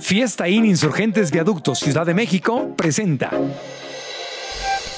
Fiesta IN Insurgentes Viaductos, Ciudad de México, presenta.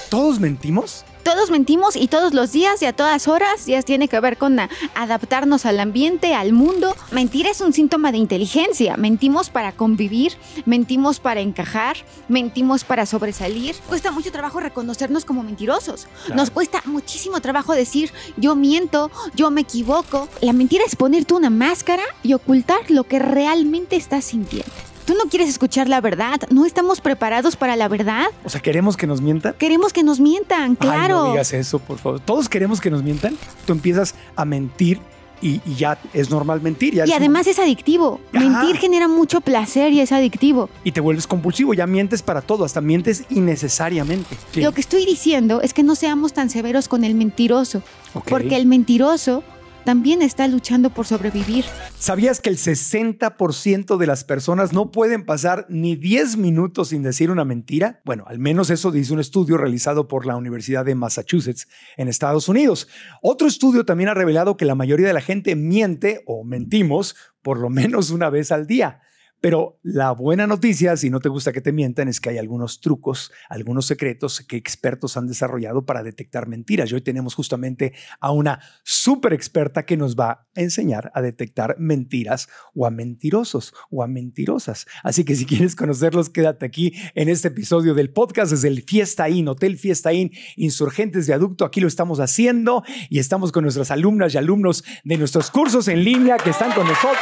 ¿Todos mentimos? Todos mentimos y todos los días y a todas horas ya tiene que ver con adaptarnos al ambiente, al mundo. Mentir es un síntoma de inteligencia. Mentimos para convivir, mentimos para encajar, mentimos para sobresalir. Cuesta mucho trabajo reconocernos como mentirosos. Nos cuesta muchísimo trabajo decir yo miento, yo me equivoco. La mentira es ponerte una máscara y ocultar lo que realmente estás sintiendo. ¿Tú no quieres escuchar la verdad? ¿No estamos preparados para la verdad? O sea, ¿queremos que nos mientan? Queremos que nos mientan, claro. Ay, no digas eso, por favor. Todos queremos que nos mientan. Tú empiezas a mentir y, ya es normal mentir. y además es adictivo. Mentir genera mucho placer y es adictivo. Y te vuelves compulsivo, ya mientes para todo, hasta mientes innecesariamente. Lo que estoy diciendo es que no seamos tan severos con el mentiroso, porque el mentiroso también está luchando por sobrevivir. ¿Sabías que el 60% de las personas no pueden pasar ni 10 minutos sin decir una mentira? Bueno, al menos eso dice un estudio realizado por la Universidad de Massachusetts en Estados Unidos. Otro estudio también ha revelado que la mayoría de la gente miente o mentimos por lo menos una vez al día. Pero la buena noticia, si no te gusta que te mientan, es que hay algunos trucos, algunos secretos que expertos han desarrollado para detectar mentiras. Y hoy tenemos justamente a una súper experta que nos va a enseñar a detectar mentiras o a mentirosos o a mentirosas. Así que si quieres conocerlos, quédate aquí en este episodio del podcast desde el Fiesta Inn, Hotel Fiesta Inn, Insurgentes de Aducto. Aquí lo estamos haciendo y estamos con nuestras alumnas y alumnos de nuestros cursos en línea que están con nosotros.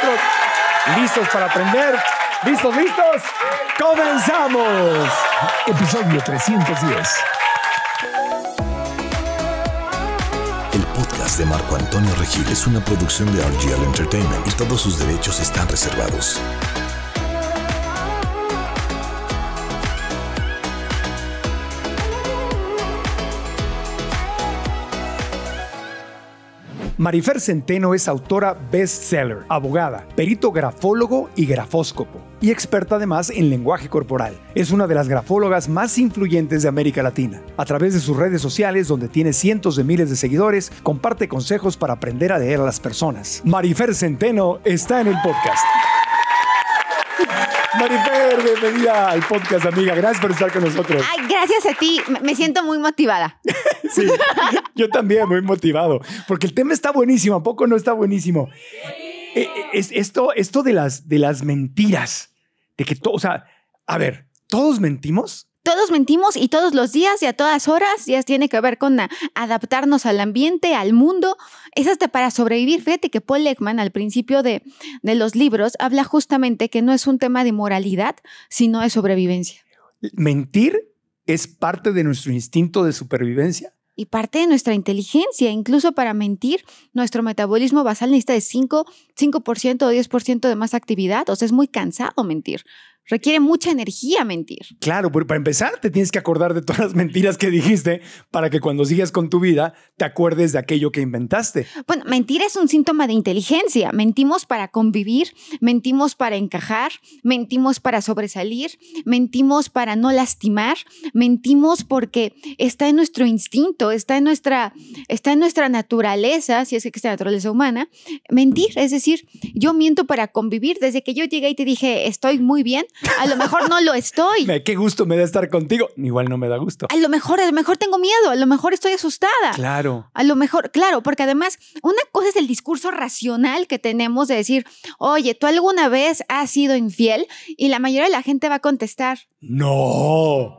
¿Listos para aprender? ¿Listos, listos? ¡Comenzamos! Episodio 310. El podcast de Marco Antonio Regil es una producción de RGL Entertainment y todos sus derechos están reservados. Marifer Centeno es autora bestseller, abogada, perito grafólogo y grafóscopo, y experta además en lenguaje corporal. Es una de las grafólogas más influyentes de América Latina. A través de sus redes sociales, donde tiene cientos de miles de seguidores, comparte consejos para aprender a leer a las personas. Marifer Centeno está en el podcast. Marifer, bienvenida al podcast, amiga. Gracias por estar con nosotros. Ay, gracias a ti. Me siento muy motivada. sí, yo también, muy motivado. Porque el tema está buenísimo. ¿A poco no está buenísimo? Eh, eh, esto, esto de, las, de las mentiras, de que todo, o sea, a ver, todos mentimos, todos mentimos y todos los días y a todas horas ya tiene que ver con adaptarnos al ambiente, al mundo. Es hasta para sobrevivir. Fíjate que Paul Ekman al principio de, de los libros habla justamente que no es un tema de moralidad, sino de sobrevivencia. Mentir es parte de nuestro instinto de supervivencia y parte de nuestra inteligencia. Incluso para mentir, nuestro metabolismo basal necesita de 5, 5% o 10% de más actividad. O sea, es muy cansado mentir requiere mucha energía mentir. Claro, pero para empezar te tienes que acordar de todas las mentiras que dijiste para que cuando sigas con tu vida te acuerdes de aquello que inventaste. Bueno, mentir es un síntoma de inteligencia. Mentimos para convivir, mentimos para encajar, mentimos para sobresalir, mentimos para no lastimar, mentimos porque está en nuestro instinto, está en nuestra, está en nuestra naturaleza, si es que es naturaleza humana, mentir. Es decir, yo miento para convivir. Desde que yo llegué y te dije, estoy muy bien, a lo mejor no lo estoy. Qué gusto me da estar contigo. Igual no me da gusto. A lo mejor, a lo mejor tengo miedo, a lo mejor estoy asustada. Claro. A lo mejor, claro, porque además una cosa es el discurso racional que tenemos de decir, oye, tú alguna vez has sido infiel y la mayoría de la gente va a contestar. No.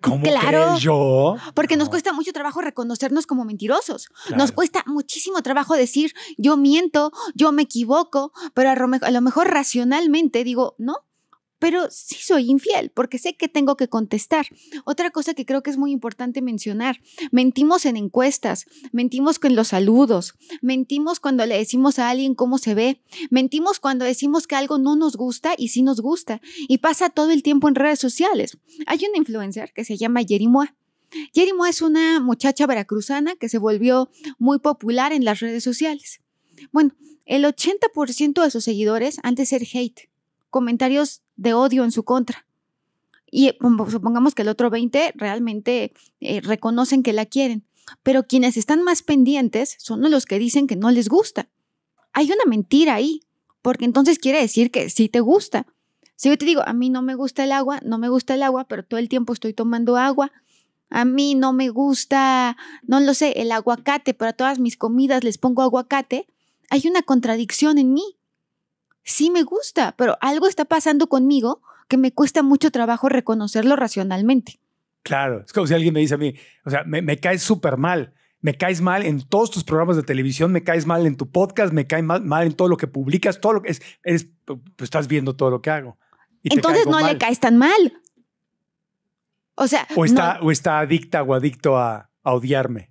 ¿Cómo claro, yo? Porque nos cuesta mucho trabajo reconocernos como mentirosos. Nos cuesta muchísimo trabajo decir, yo miento, yo me equivoco, pero a lo mejor racionalmente digo, no, pero sí soy infiel porque sé que tengo que contestar. Otra cosa que creo que es muy importante mencionar, mentimos en encuestas, mentimos con los saludos, mentimos cuando le decimos a alguien cómo se ve, mentimos cuando decimos que algo no nos gusta y sí nos gusta, y pasa todo el tiempo en redes sociales. Hay una influencer que se llama jerimoa Jerimoa es una muchacha veracruzana que se volvió muy popular en las redes sociales. Bueno, el 80% de sus seguidores antes de ser hate, comentarios de odio en su contra. Y eh, pues, supongamos que el otro 20 realmente eh, reconocen que la quieren, pero quienes están más pendientes son los que dicen que no les gusta. Hay una mentira ahí, porque entonces quiere decir que sí te gusta. Si yo te digo, a mí no me gusta el agua, no me gusta el agua, pero todo el tiempo estoy tomando agua, a mí no me gusta, no lo sé, el aguacate, pero a todas mis comidas les pongo aguacate, hay una contradicción en mí sí me gusta, pero algo está pasando conmigo que me cuesta mucho trabajo reconocerlo racionalmente. Claro, es como si alguien me dice a mí, o sea, me, caes súper mal, me caes mal en todos tus programas de televisión, me caes mal en tu podcast, me caes mal, en todo lo que publicas, todo lo que es, pues estás viendo todo lo que hago. Entonces no le caes tan mal. O sea, o está, o está adicta o adicto a odiarme.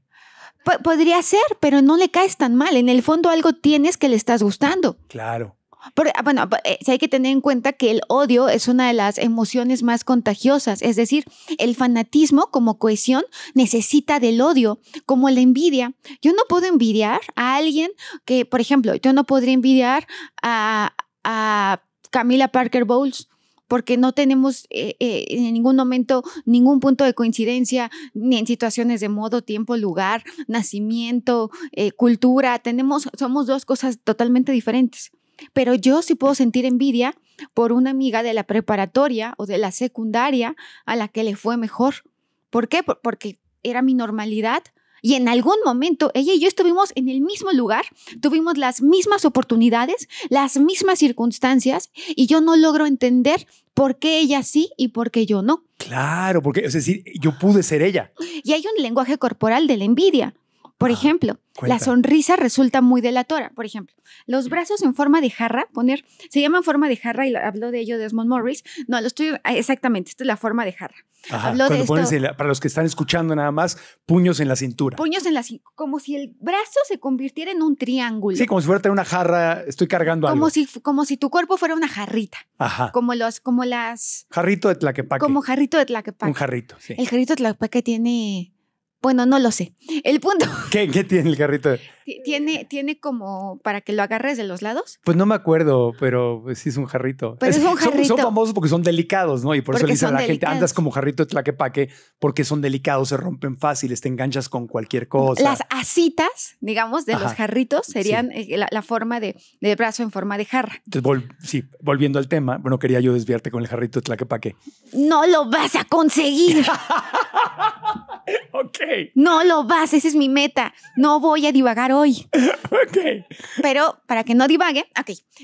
Podría ser, pero no le caes tan mal. En el fondo algo tienes que le estás gustando. Claro. Ah, bueno, eh, hay que tener en cuenta que el odio es una de las emociones más contagiosas, es decir, el fanatismo como cohesión necesita del odio, como la envidia. Yo no puedo envidiar a alguien que, por ejemplo, yo no podría envidiar a, Camila Parker Bowles porque no tenemos eh, eh, en ningún momento ningún punto de coincidencia, ni en situaciones de modo, tiempo, lugar, nacimiento, cultura. Tenemos, somos dos cosas totalmente diferentes pero yo sí puedo sentir envidia por una amiga de la preparatoria o de la secundaria a la que le fue mejor. ¿Por qué? Porque era mi normalidad, y en algún momento ella y yo estuvimos en el mismo lugar, tuvimos las mismas oportunidades, las mismas circunstancias y yo no logro entender por qué ella sí y por qué yo no. Claro, porque es decir, yo pude ser ella. Y hay un lenguaje corporal de la envidia. Por ah, ejemplo, la sonrisa resulta muy delatora. Por ejemplo, los brazos en forma de jarra, poner, se llaman forma de jarra y habló de ello Desmond Morris. No, lo estoy ah, exactamente, esta es la forma de jarra. de para los que están escuchando nada más, puños en la cintura. Puños en la cintura, como si el brazo se convirtiera en un triángulo. Sí, como si fuera una jarra, estoy cargando como algo. Si, como si tu cuerpo fuera una jarrita. Ajá. Como, los, como las... Jarrito de tlaquepaque. Como jarrito de tlaquepaque. Un jarrito, sí. El jarrito de tlaquepaque tiene bueno, no lo sé. El punto. ¿Qué, tiene el carrito? tiene, tiene como para que lo agarres de los lados. Pues no me acuerdo, pero sí es un jarrito. Pero es, un jarrito. Son, famosos porque son delicados, ¿no? Y por eso le dicen a la gente, andas como jarrito de tlaquepaque porque son delicados, se rompen fáciles, te enganchas con cualquier cosa. Las asitas, digamos, de los jarritos serían eh, la, forma de, brazo en forma de jarra. Entonces, sí, volviendo al tema, bueno, quería yo desviarte con el jarrito de tlaquepaque. No lo vas a conseguir. ok. No lo vas, esa es mi meta. No voy a divagar hoy. Pero para que no divague,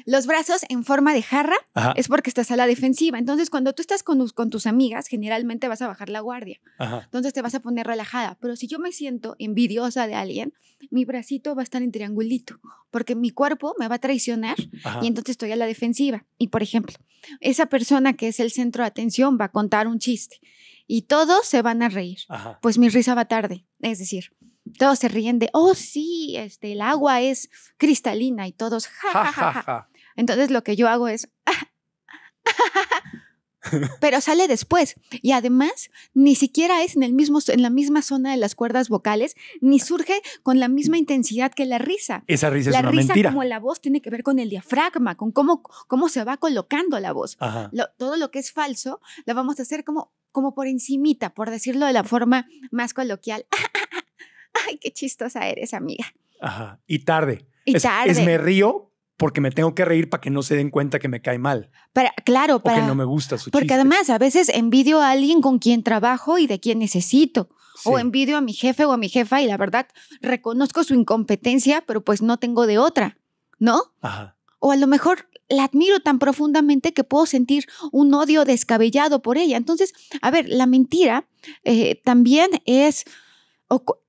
los brazos en forma de jarra es porque estás a la defensiva. Entonces, cuando tú estás con, con tus amigas, generalmente vas a bajar la guardia. Entonces te vas a poner relajada. Pero si yo me siento envidiosa de alguien, mi bracito va a estar en triangulito, porque mi cuerpo me va a traicionar y entonces estoy a la defensiva. Y por ejemplo, esa persona que es el centro de atención va a contar un chiste y todos se van a reír. Pues mi risa va tarde. Es decir, todos se ríen de, oh sí, este, el agua es cristalina y todos, ja, ja, ja, Entonces lo que yo hago es, pero sale después. Y además, ni siquiera es en, el mismo, en la misma zona de las cuerdas vocales, ni surge con la misma intensidad que la risa. Esa risa es una risa, Como la voz tiene que ver con el diafragma, con cómo, cómo se va colocando la voz. todo lo que es falso, lo vamos a hacer como, como por encimita, por decirlo de la forma más coloquial. qué chistosa eres, amiga. Ajá, y tarde. Y tarde. Es me río porque me tengo que reír para que no se den cuenta que me cae mal. Para, claro, para. no me gusta su Porque además, a veces envidio a alguien con quien trabajo y de quien necesito. O envidio a mi jefe o a mi jefa y la verdad reconozco su incompetencia, pero pues no tengo de otra, ¿no? Ajá. O a lo mejor la admiro tan profundamente que puedo sentir un odio descabellado por ella. Entonces, a ver, la mentira eh, también es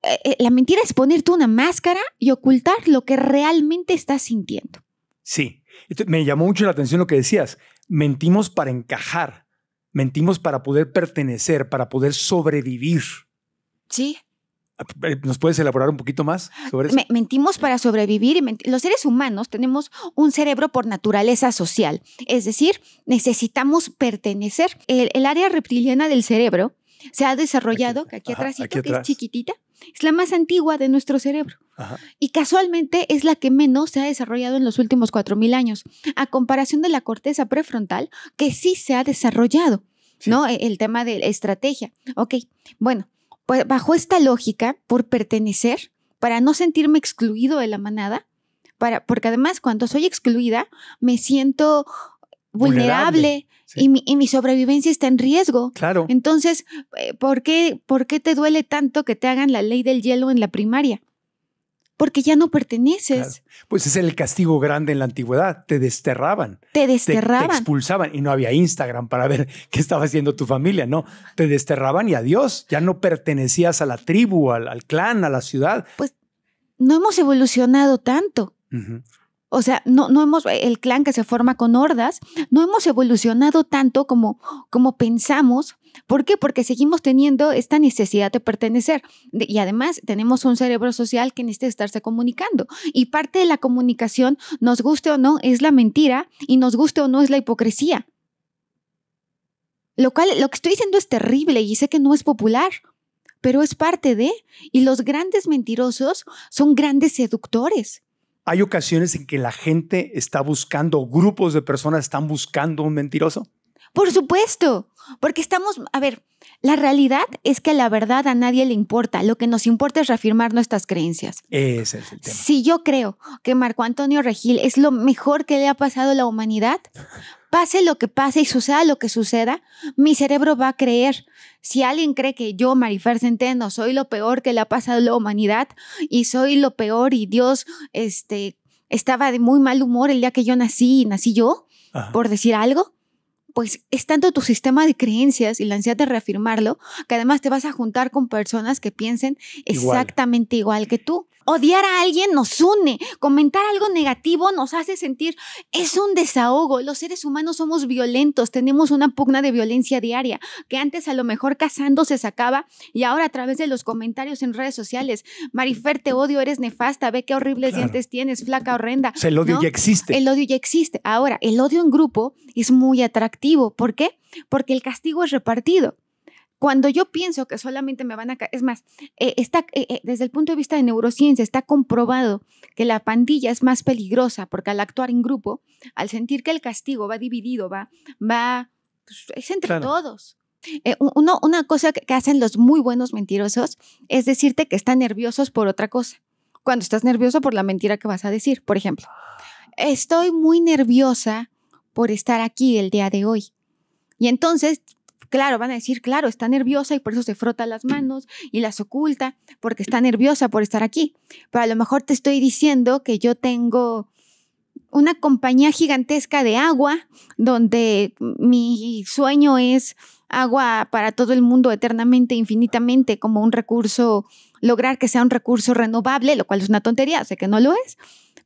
eh, eh, la mentira es ponerte una máscara y ocultar lo que realmente estás sintiendo. Sí, me llamó mucho la atención lo que decías. Mentimos para encajar, mentimos para poder pertenecer, para poder sobrevivir. Sí. Ah, eh, ¿Nos puedes elaborar un poquito más sobre eso? mentimos para sobrevivir y los seres humanos tenemos un cerebro por naturaleza social, es decir, necesitamos pertenecer. el área reptiliana del cerebro se ha desarrollado, que aquí atrás, es chiquitita, es la más antigua de nuestro cerebro. Y casualmente es la que menos se ha desarrollado en los últimos 4.000 años, a comparación de la corteza prefrontal, que sí se ha desarrollado, ¿no? E, el tema de estrategia. Ok, bueno, pues bajo esta lógica, por pertenecer, para no sentirme excluido de la manada, para, porque además cuando soy excluida me siento vulnerable, y, mi, sobrevivencia está en riesgo. Claro. Entonces, eh, ¿por qué, ¿por qué te duele tanto que te hagan la ley del hielo en la primaria? Porque ya no perteneces. Pues es el castigo grande en la antigüedad. Te desterraban. Te desterraban. Te, expulsaban. Y no había Instagram para ver qué estaba haciendo tu familia. No, te desterraban y adiós. Ya no pertenecías a la tribu, al, clan, a la ciudad. Pues no hemos evolucionado tanto. O sea, no, no hemos, eh, el clan que se forma con hordas, no hemos evolucionado tanto como, como pensamos. ¿Por qué? Porque seguimos teniendo esta necesidad de pertenecer. y además tenemos un cerebro social que necesita estarse comunicando. Y parte de la comunicación, nos guste o no, es la mentira y nos guste o no es la hipocresía. Lo cual, lo que estoy diciendo es terrible y sé que no es popular, pero es parte de, y los grandes mentirosos son grandes seductores hay ocasiones en que la gente está buscando, grupos de personas están buscando un mentiroso. Por supuesto, porque estamos, a ver, la realidad es que la verdad a nadie le importa. Lo que nos importa es reafirmar nuestras creencias. Ese es el tema. Si yo creo que Marco Antonio Regil es lo mejor que le ha pasado a la humanidad, pase lo que pase y suceda lo que suceda, mi cerebro va a creer si alguien cree que yo, Marifer Centeno, soy lo peor que le ha pasado a la humanidad y soy lo peor y Dios este, estaba de muy mal humor el día que yo nací y nací yo, por decir algo, pues es tanto tu sistema de creencias y la ansiedad de reafirmarlo, que además te vas a juntar con personas que piensen exactamente igual, que tú. Odiar a alguien nos une, comentar algo negativo nos hace sentir, es un desahogo, los seres humanos somos violentos, tenemos una pugna de violencia diaria, que antes a lo mejor cazando se sacaba y ahora a través de los comentarios en redes sociales, Marifer, te odio, eres nefasta, ve qué horribles dientes tienes, flaca horrenda. el odio ya existe. El odio ya existe. Ahora, el odio en grupo es muy atractivo ¿Por qué? Porque el castigo es repartido. Cuando yo pienso que solamente me van a... Es más, eh, está, eh, eh, desde el punto de vista de neurociencia está comprobado que la pandilla es más peligrosa porque al actuar en grupo, al sentir que el castigo va dividido, va... va pues, es entre todos. una cosa que hacen los muy buenos mentirosos es decirte que están nerviosos por otra cosa. Cuando estás nervioso por la mentira que vas a decir, por ejemplo, estoy muy nerviosa por estar aquí el día de hoy. Y entonces, claro, van a decir, claro, está nerviosa y por eso se frota las manos y las oculta, porque está nerviosa por estar aquí. Pero a lo mejor te estoy diciendo que yo tengo una compañía gigantesca de agua, donde mi sueño es agua para todo el mundo eternamente, infinitamente, como un recurso, lograr que sea un recurso renovable, lo cual es una tontería, sé que no lo es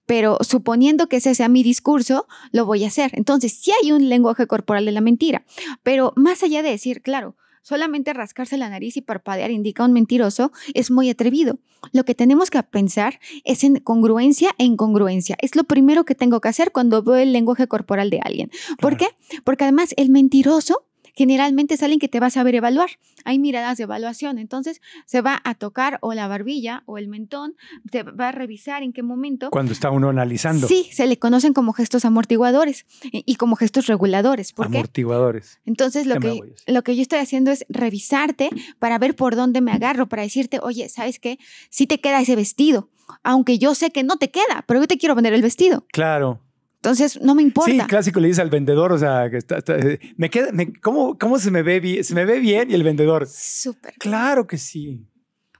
pero suponiendo que ese sea mi discurso, lo voy a hacer. Entonces, sí hay un lenguaje corporal de la mentira, pero más allá de decir, claro, solamente rascarse la nariz y parpadear indica un mentiroso, es muy atrevido. Lo que tenemos que pensar es en congruencia e incongruencia. Es lo primero que tengo que hacer cuando veo el lenguaje corporal de alguien. ¿Por qué? Porque además el mentiroso generalmente es alguien que te vas a saber evaluar. Hay miradas de evaluación, entonces se va a tocar o la barbilla o el mentón, te va a revisar en qué momento. Cuando está uno analizando. Sí, se le conocen como gestos amortiguadores y como gestos reguladores. amortiguadores. Entonces lo que, lo que yo estoy haciendo es revisarte para ver por dónde me agarro, para decirte, oye, ¿sabes qué? Si sí te queda ese vestido, aunque yo sé que no te queda, pero yo te quiero poner el vestido. Claro. Entonces, no me importa. Sí, clásico le dice al vendedor, o sea, que eh, me queda, ¿cómo, se me ve bien? Se me ve bien y el vendedor. Súper. Claro que sí.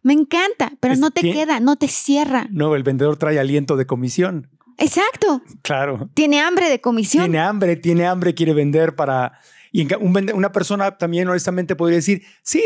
Me encanta, pero no te queda, no te cierra. No, el vendedor trae aliento de comisión. Exacto. Claro. Tiene hambre de comisión. Tiene hambre, tiene hambre, quiere vender para y una persona también honestamente podría decir, sí,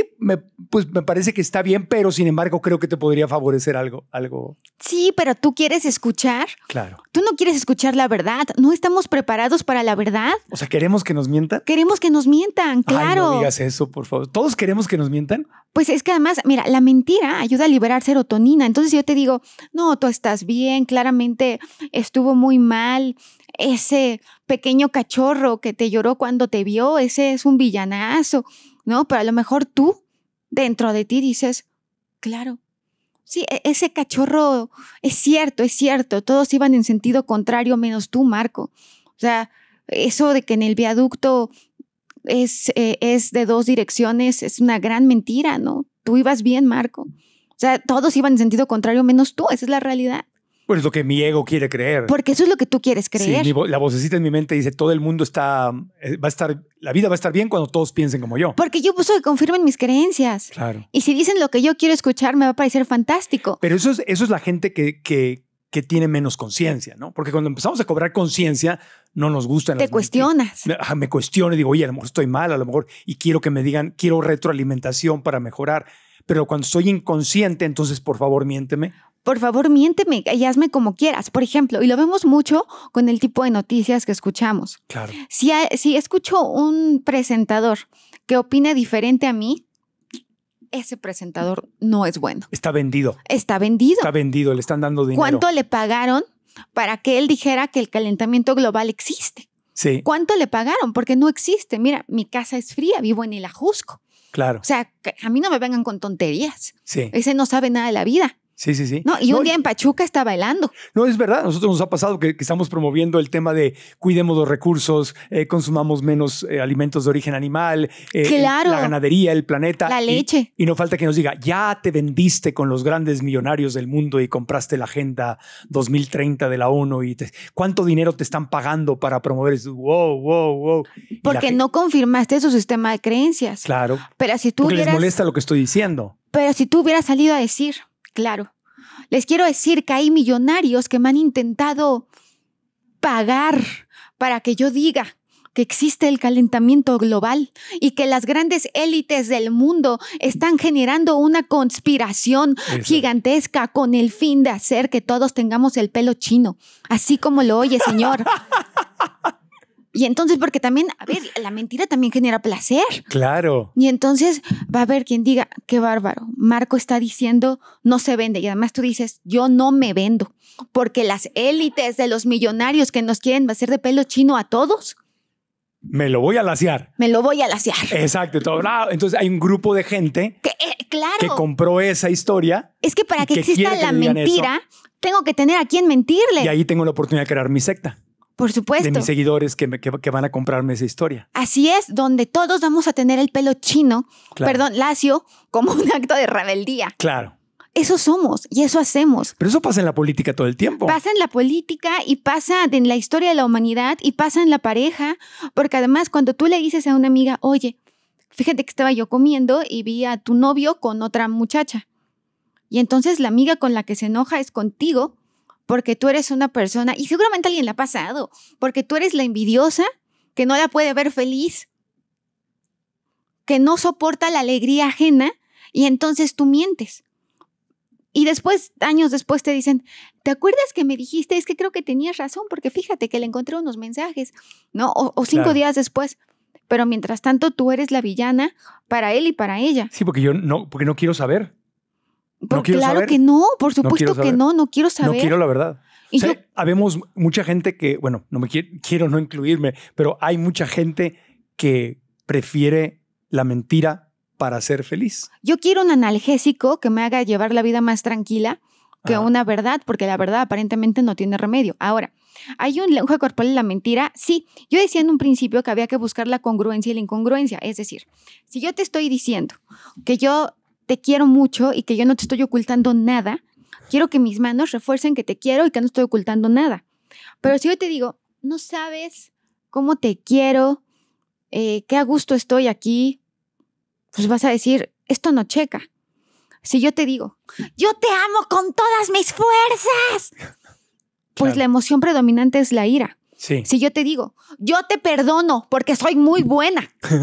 pues me parece que está bien, pero sin embargo creo que te podría favorecer algo. algo. Sí, pero tú quieres escuchar. Claro. Tú no quieres escuchar la verdad. No estamos preparados para la verdad. O sea, ¿queremos que nos mientan? Queremos que nos mientan, claro. no digas eso, por favor. ¿Todos queremos que nos mientan? Pues es que además, mira, la mentira ayuda a liberar serotonina. Entonces yo te digo, no, tú estás bien, claramente estuvo muy mal, ese pequeño cachorro que te lloró cuando te vio, ese es un villanazo, ¿no? Pero a lo mejor tú dentro de ti dices, claro, sí, e-, ese cachorro es cierto, es cierto, todos iban en sentido contrario menos tú, Marco. O sea, eso de que en el viaducto es, eh, es de dos direcciones es una gran mentira, ¿no? Tú ibas bien, Marco. O sea, todos iban en sentido contrario menos tú, esa es la realidad. Pues lo que mi ego quiere creer. Porque eso es lo que tú quieres creer. Sí, la vocecita en mi mente dice, todo el mundo está, eh, va a estar, la vida va a estar bien cuando todos piensen como yo. Porque yo puso que confirmen mis creencias. Claro. Y si dicen lo que yo quiero escuchar, me va a parecer fantástico. Pero eso es, eso es la gente que, que, que tiene menos conciencia, ¿no? Porque cuando empezamos a cobrar conciencia, no nos gusta. Te cuestionas. Me, cuestiono y digo, oye, a lo mejor estoy mal, a lo mejor, y quiero que me digan, quiero retroalimentación para mejorar pero cuando soy inconsciente, entonces por favor miénteme por favor miénteme y hazme como quieras, por ejemplo, y lo vemos mucho con el tipo de noticias que escuchamos. Claro. Si, si escucho un presentador que opina diferente a mí, ese presentador no es bueno. Está vendido. Está vendido. Está vendido, le están dando dinero. ¿Cuánto le pagaron para que él dijera que el calentamiento global existe? Sí. ¿Cuánto le pagaron? Porque no existe. Mira, mi casa es fría, vivo en el Ajusco. Claro. O sea, a mí no me vengan con tonterías. Sí. Ese no sabe nada de la vida. Sí, sí, sí. No, y un día en Pachuca está bailando. No, es verdad. nosotros nos ha pasado que, estamos promoviendo el tema de cuidemos los recursos, eh, consumamos menos eh, alimentos de origen animal, eh, la ganadería, el planeta. La leche. Y, no falta que nos diga, ya te vendiste con los grandes millonarios del mundo y compraste la Agenda 2030 de la ONU. y ¿Cuánto dinero te están pagando para promover eso? Wow, wow, wow. Porque no confirmaste su sistema de creencias. Claro. Pero si tú Porque les molesta lo que estoy diciendo. Pero si tú hubieras salido a decir claro. Les quiero decir que hay millonarios que me han intentado pagar para que yo diga que existe el calentamiento global y que las grandes élites del mundo están generando una conspiración gigantesca con el fin de hacer que todos tengamos el pelo chino, así como lo oye, señor. Y entonces, porque también, a ver, la mentira también genera placer. Claro. Y entonces va a haber quien diga, qué bárbaro, Marco está diciendo, no se vende. Y además tú dices, yo no me vendo, porque las élites de los millonarios que nos quieren hacer de pelo chino a todos. Me lo voy a laciar. Me lo voy a laciar. Exacto. Todo, entonces hay un grupo de gente que, eh, claro. que compró esa historia. Es que para que, exista la mentira, tengo que tener a quien mentirle. Y ahí tengo la oportunidad de crear mi secta. Por supuesto. De mis seguidores que, van a comprarme esa historia. Así es, donde todos vamos a tener el pelo chino, perdón, lacio, como un acto de rebeldía. Claro. Eso somos y eso hacemos. Pero eso pasa en la política todo el tiempo. Pasa en la política y pasa en la historia de la humanidad y pasa en la pareja, porque además cuando tú le dices a una amiga, oye, fíjate que estaba yo comiendo y vi a tu novio con otra muchacha. Y entonces la amiga con la que se enoja es contigo porque tú eres una persona, y seguramente alguien la ha pasado, porque tú eres la envidiosa que no la puede ver feliz, que no soporta la alegría ajena, y entonces tú mientes. Y después, años después, te dicen, ¿te acuerdas que me dijiste? Es que creo que tenías razón, porque fíjate que le encontré unos mensajes, ¿no? O, cinco días después. Pero mientras tanto, tú eres la villana para él y para ella. Sí, porque yo no, porque no quiero saber claro que no, por supuesto que no, no quiero saber. No quiero la verdad. Y Habemos mucha gente que, bueno, no me quiero, quiero no incluirme, pero hay mucha gente que prefiere la mentira para ser feliz. Yo quiero un analgésico que me haga llevar la vida más tranquila que una verdad, porque la verdad aparentemente no tiene remedio. Ahora, ¿hay un lenguaje corporal en la mentira? Sí. Yo decía en un principio que había que buscar la congruencia y la incongruencia. Es decir, si yo te estoy diciendo que yo te quiero mucho y que yo no te estoy ocultando nada. Quiero que mis manos refuercen que te quiero y que no estoy ocultando nada. Pero si yo te digo, no sabes cómo te quiero, eh, qué a gusto estoy aquí, pues vas a decir, esto no checa. Si yo te digo, yo te amo con todas mis fuerzas, pues la emoción predominante es la ira. Si yo te digo, yo te perdono porque soy muy buena.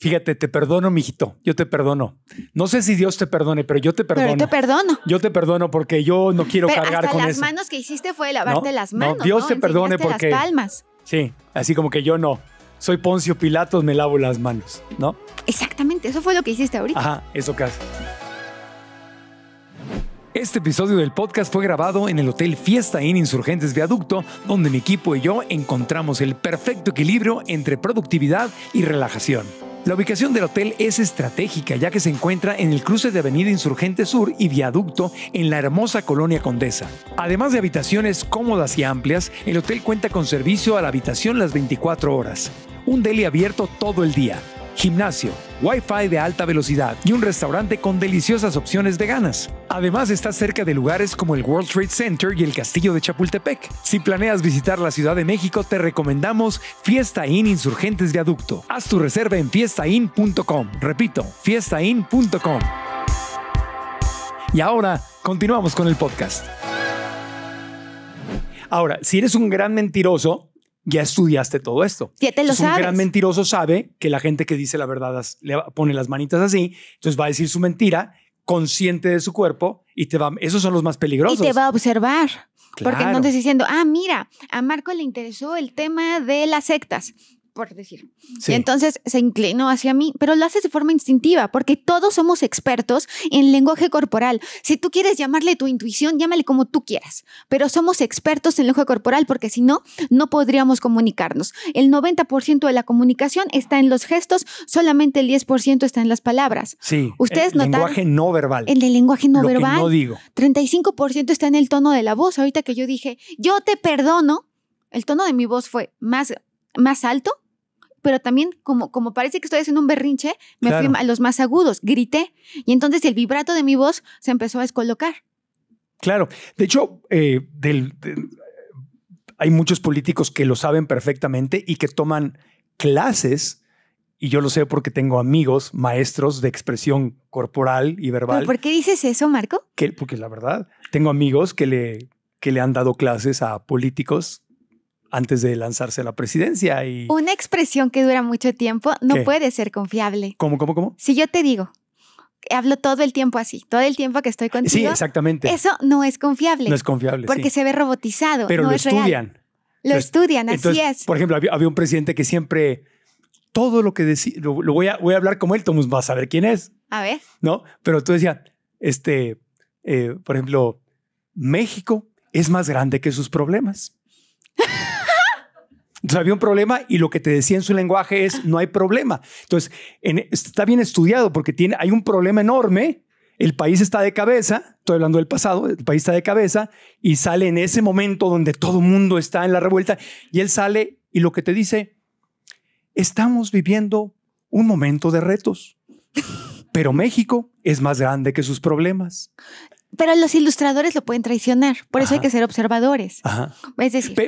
Fíjate, te perdono, mijito. Yo te perdono. No sé si Dios te perdone, pero yo te perdono. Pero yo te perdono. Yo te perdono porque yo no quiero pero cargar hasta con las manos que hiciste fue lavarte las manos. No, Dios te perdone porque. Las palmas. Sí, así como que yo no. Soy Poncio Pilatos, me lavo las manos, ¿no? Exactamente, eso fue lo que hiciste ahorita. Ajá, eso casi. Este episodio del podcast fue grabado en el Hotel Fiesta en Insurgentes Viaducto, donde mi equipo y yo encontramos el perfecto equilibrio entre productividad y relajación. La ubicación del hotel es estratégica ya que se encuentra en el cruce de Avenida Insurgente Sur y Viaducto en la hermosa colonia Condesa. Además de habitaciones cómodas y amplias, el hotel cuenta con servicio a la habitación las 24 horas, un deli abierto todo el día gimnasio, wifi de alta velocidad y un restaurante con deliciosas opciones veganas. Además está cerca de lugares como el World Trade Center y el Castillo de Chapultepec. Si planeas visitar la Ciudad de México, te recomendamos Fiesta in Insurgentes de aducto Haz tu reserva en fiestain.com. Repito, fiestain.com. Y ahora, continuamos con el podcast. Ahora, si eres un gran mentiroso, ya estudiaste todo esto. Ya te lo Un gran mentiroso sabe que la gente que dice la verdad le pone las manitas así, entonces va a decir su mentira consciente de su cuerpo y te va, esos son los más peligrosos. Y te va a observar. Porque entonces diciendo, ah, mira, a Marco le interesó el tema de las sectas por decir. Y Entonces se inclinó hacia mí, pero lo haces de forma instintiva, porque todos somos expertos en lenguaje corporal. Si tú quieres llamarle tu intuición, llámale como tú quieras, pero somos expertos en lenguaje corporal, porque si no, no podríamos comunicarnos. El 90% de la comunicación está en los gestos, solamente el 10% está en las palabras. Sí. Ustedes el lenguaje no verbal. En el lenguaje no verbal. Que no digo. 35% está en el tono de la voz. Ahorita que yo dije, yo te perdono, el tono de mi voz fue más, más alto pero también como, como parece que estoy haciendo un berrinche, me fui a los más agudos, grité. Y entonces el vibrato de mi voz se empezó a descolocar. Claro, de hecho, eh, hay muchos políticos que lo saben perfectamente y que toman clases, y yo lo sé porque tengo amigos, maestros de expresión corporal y verbal. ¿Por qué dices eso, Marco? Que, porque la verdad, tengo amigos que le, que le han dado clases a políticos antes de lanzarse a la presidencia. Y... Una expresión que dura mucho tiempo no puede ser confiable. ¿Cómo, cómo, cómo? Si yo te digo, hablo todo el tiempo así, todo el tiempo que estoy contigo. Sí, exactamente. Eso no es confiable. No es confiable. Porque se ve robotizado. Pero lo estudian. Lo, estudian, así es. Por ejemplo, había, un presidente que siempre todo lo que decía, lo, voy, a, voy a hablar como él, Tomás, vas a saber quién es. A ver. ¿No? Pero tú decías, este, eh, por ejemplo, México es más grande que sus problemas. Entonces había un problema y lo que te decía en su lenguaje es no hay problema. Entonces está bien estudiado porque tiene, hay un problema enorme. El país está de cabeza, estoy hablando del pasado, el país está de cabeza y sale en ese momento donde todo el mundo está en la revuelta y él sale y lo que te dice, estamos viviendo un momento de retos, pero México es más grande que sus problemas. Pero los ilustradores lo pueden traicionar, por eso hay que ser observadores. Ajá.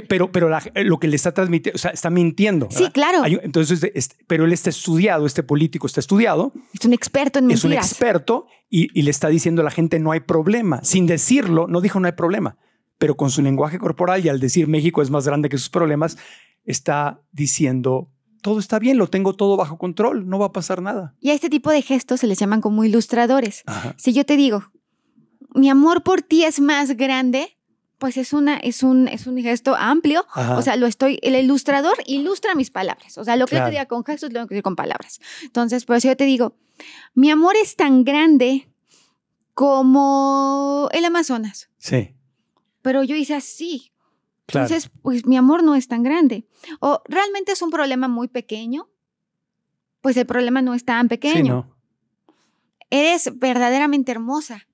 pero, pero lo que le está transmitiendo, o sea, está mintiendo. Sí, claro. entonces, este, pero él está estudiado, este político está estudiado. Es un experto en mentiras. Es un experto y, le está diciendo a la gente no hay problema. Sin decirlo, no dijo no hay problema, pero con su lenguaje corporal y al decir México es más grande que sus problemas, está diciendo todo está bien, lo tengo todo bajo control, no va a pasar nada. Y a este tipo de gestos se les llaman como ilustradores. Si yo te digo, mi amor por ti es más grande, pues es, una, es, un, es un gesto amplio. O sea, lo estoy, el ilustrador ilustra mis palabras. O sea, lo que yo te diga con gestos, lo que decir con palabras. Entonces, pues yo te digo, mi amor es tan grande como el Amazonas. Sí. Pero yo hice así. Entonces, pues mi amor no es tan grande. O realmente es un problema muy pequeño. Pues el problema no es tan pequeño. Sí, no. Eres verdaderamente hermosa.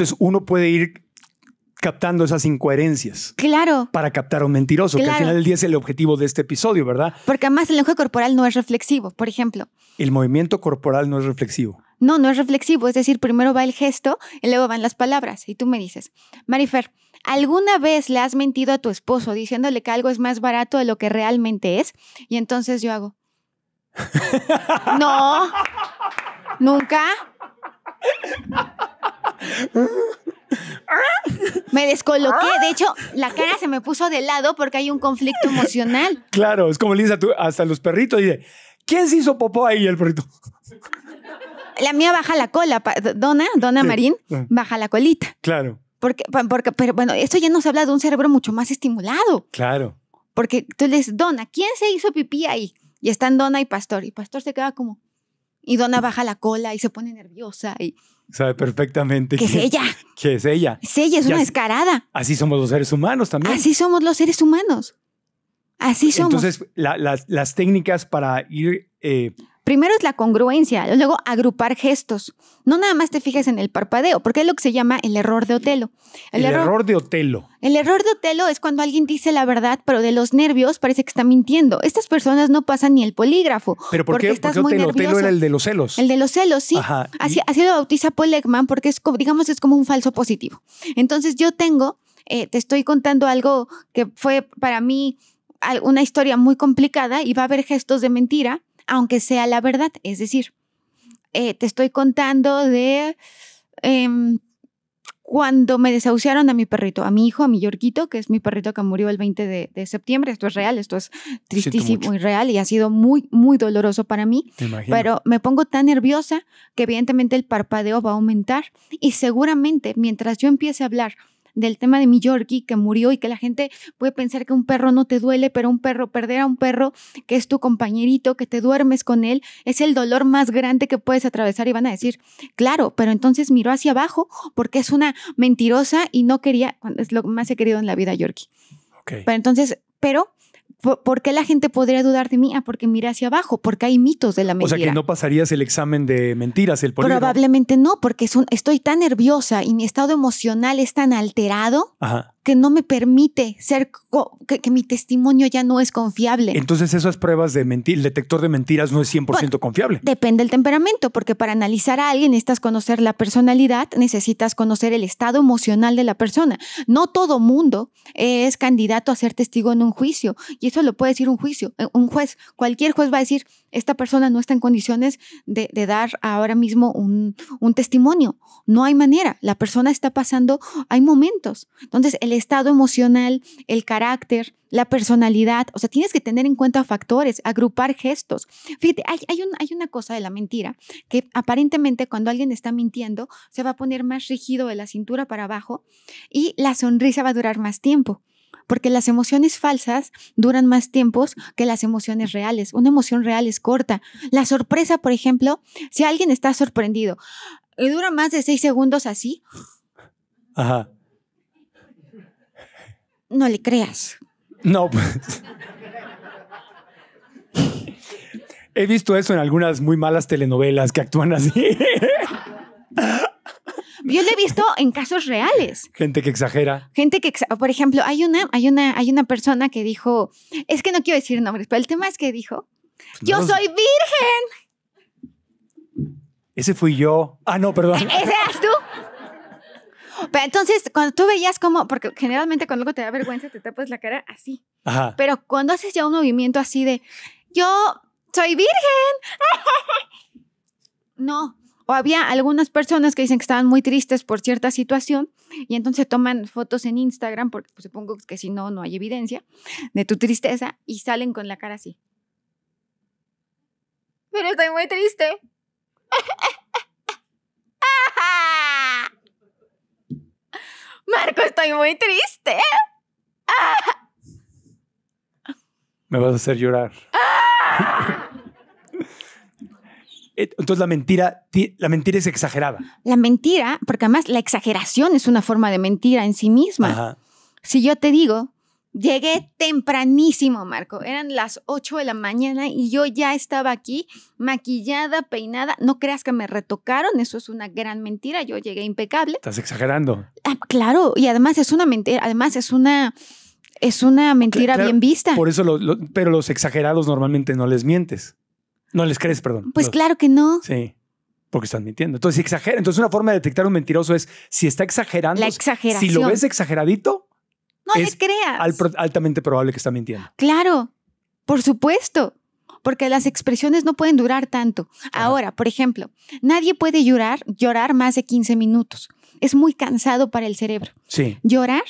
Entonces uno puede ir captando esas incoherencias. Claro. Para captar a un mentiroso, que al final del día es el objetivo de este episodio, ¿verdad? Porque además el lenguaje corporal no es reflexivo, por ejemplo. El movimiento corporal no es reflexivo. No, no es reflexivo, es decir, primero va el gesto y luego van las palabras. Y tú me dices, Marifer, ¿alguna vez le has mentido a tu esposo diciéndole que algo es más barato de lo que realmente es? Y entonces yo hago, no, nunca. Me descoloqué, ah. de hecho, la cara se me puso de lado porque hay un conflicto emocional. Claro, es como Lisa hasta los perritos, dice, ¿quién se hizo popó ahí el perrito? La mía baja la cola, Dona, Dona Marín, ah. baja la colita. Claro. Porque, porque, pero bueno, esto ya nos habla de un cerebro mucho más estimulado. Claro. Porque tú le dices, Dona, ¿quién se hizo pipí ahí? Y están Dona y Pastor. Y Pastor se queda como, y Donna baja la cola y se pone nerviosa y... Sabe perfectamente que, es ella. Que es ella. Es ella, es una descarada. Así somos los seres humanos también. Así somos los seres humanos. Así somos. Entonces, las, las técnicas para ir eh, Primero es la congruencia, luego agrupar gestos. No nada más te fijas en el parpadeo, porque es lo que se llama el error de Otelo. El, error, de Otelo. El error de Otelo es cuando alguien dice la verdad, pero de los nervios parece que está mintiendo. Estas personas no pasan ni el polígrafo. ¿Pero por qué, porque estás Otelo? Otelo era el de los celos. El de los celos, sí. Así, lo bautiza Paul porque es, digamos, es como un falso positivo. Entonces yo tengo, eh, te estoy contando algo que fue para mí una historia muy complicada y va a haber gestos de mentira aunque sea la verdad. Es decir, eh, te estoy contando de em, cuando me desahuciaron a mi perrito, a mi hijo, a mi Yorquito, que es mi perrito que murió el 20 de, de septiembre. Esto es real, esto es tristísimo y real y ha sido muy, muy doloroso para mí. Pero me pongo tan nerviosa que evidentemente el parpadeo va a aumentar y seguramente mientras yo empiece a hablar del tema de mi Yorkie que murió y que la gente puede pensar que un perro no te duele, pero un perro, perder a un perro que es tu compañerito, que te duermes con él, es el dolor más grande que puedes atravesar y van a decir, claro, pero entonces miró hacia abajo porque es una mentirosa y no quería, es lo más he querido en la vida Yorkie. Pero entonces, pero ¿Por qué la gente podría dudar de mí? Ah, porque mira hacia abajo, porque hay mitos de la mentira. O sea, que no pasarías el examen de mentiras, el Probablemente no, porque es un, estoy tan nerviosa y mi estado emocional es tan alterado Ajá que no me permite ser, que, que, mi testimonio ya no es confiable. Entonces esas pruebas de mentir, el detector de mentiras no es 100% confiable. Depende del temperamento, porque para analizar a alguien necesitas conocer la personalidad, necesitas conocer el estado emocional de la persona. No todo mundo es candidato a ser testigo en un juicio, y eso lo puede decir un juicio, eh, un juez. Cualquier juez va a decir, esta persona no está en condiciones de, dar ahora mismo un, testimonio. No hay manera. La persona está pasando, hay momentos. Entonces, el estado emocional, el carácter, la personalidad, o sea, tienes que tener en cuenta factores, agrupar gestos. Fíjate, hay, hay una cosa de la mentira, que aparentemente cuando alguien está mintiendo, se va a poner más rígido de la cintura para abajo y la sonrisa va a durar más tiempo porque las emociones falsas duran más tiempos que las emociones reales. Una emoción real es corta. La sorpresa, por ejemplo, si alguien está sorprendido y dura más de seis segundos así, Ajá. no le creas. No, pues. He visto eso en algunas muy malas telenovelas que actúan así. Yo lo he visto en casos reales. Gente que exagera. Gente que, por ejemplo, hay una, hay, una, hay una persona que dijo, es que no quiero decir nombres, pero el tema es que dijo, pues yo soy virgen. Ese fui yo. Ah, no, perdón. E-, ese eras tú. Pero entonces, cuando tú veías como, porque generalmente cuando algo te da vergüenza, te tapas la cara así. Pero cuando haces ya un movimiento así de, yo soy virgen. no, o había algunas personas que dicen que estaban muy tristes por cierta situación y entonces toman fotos en Instagram, porque pues, supongo que si no, no hay evidencia de tu tristeza y salen con la cara así. Pero estoy muy triste. Marco, estoy muy triste. Me vas a hacer llorar. Eh, entonces la mentira, la mentira es exagerada. La mentira, porque además la exageración es una forma de mentira en sí misma. Si yo te digo, llegué tempranísimo, Marco, eran las 8 de la mañana y yo ya estaba aquí maquillada, peinada, no creas que me retocaron, eso es una gran mentira, yo llegué impecable. Estás exagerando. Ah, claro, y además es una mentira, además es una... Es una mentira bien vista. Por eso, pero los exagerados normalmente no les mientes. No les crees, perdón. Pues claro que no. Sí. Porque están mintiendo. Entonces, si exagera. Entonces, una forma de detectar un mentiroso es si está exagerando. La exageración. Si lo ves exageradito. No les le creas. altamente probable que está mintiendo. Claro. Por supuesto. Porque las expresiones no pueden durar tanto. Ahora, por ejemplo, nadie puede llorar, llorar más de 15 minutos. Es muy cansado para el cerebro. Llorar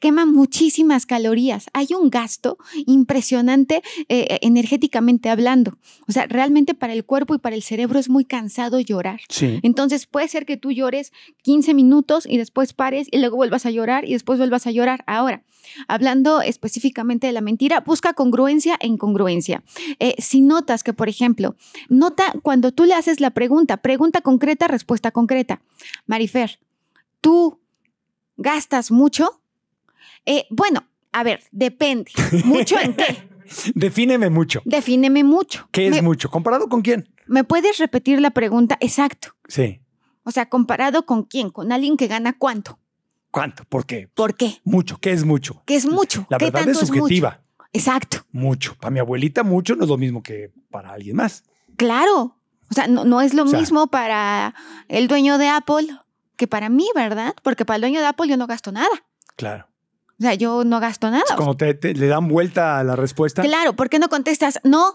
quema muchísimas calorías. Hay un gasto impresionante eh, eh, energéticamente hablando. O sea, realmente para el cuerpo y para el cerebro es muy cansado llorar. Sí. Entonces puede ser que tú llores 15 minutos y después pares y luego vuelvas a llorar y después vuelvas a llorar. Ahora, hablando específicamente de la mentira, busca congruencia e incongruencia. Eh, si notas que, por ejemplo, nota cuando tú le haces la pregunta, pregunta concreta, respuesta concreta. Marifer, tú ¿Gastas mucho? Eh, bueno, a ver, depende. ¿Mucho en qué? Defíneme mucho. Defíneme mucho. ¿Qué es mucho? ¿Comparado con quién? ¿Me puedes repetir la pregunta? Exacto. Sí. O sea, ¿comparado con quién? ¿Con alguien que gana cuánto? ¿Cuánto? ¿Por qué? ¿Por qué? Mucho. ¿Qué es mucho? ¿Qué es mucho? La ¿Qué verdad es subjetiva. Exacto. Mucho. Para mi abuelita, mucho no es lo mismo que para alguien más. Claro. O sea, no, no es lo mismo para el dueño de Apple que para mí, ¿verdad? Porque para el dueño de Apple yo no gasto nada. Claro. O sea, yo no gasto nada. Es como te, le dan vuelta a la respuesta. Claro, ¿por qué no contestas? No.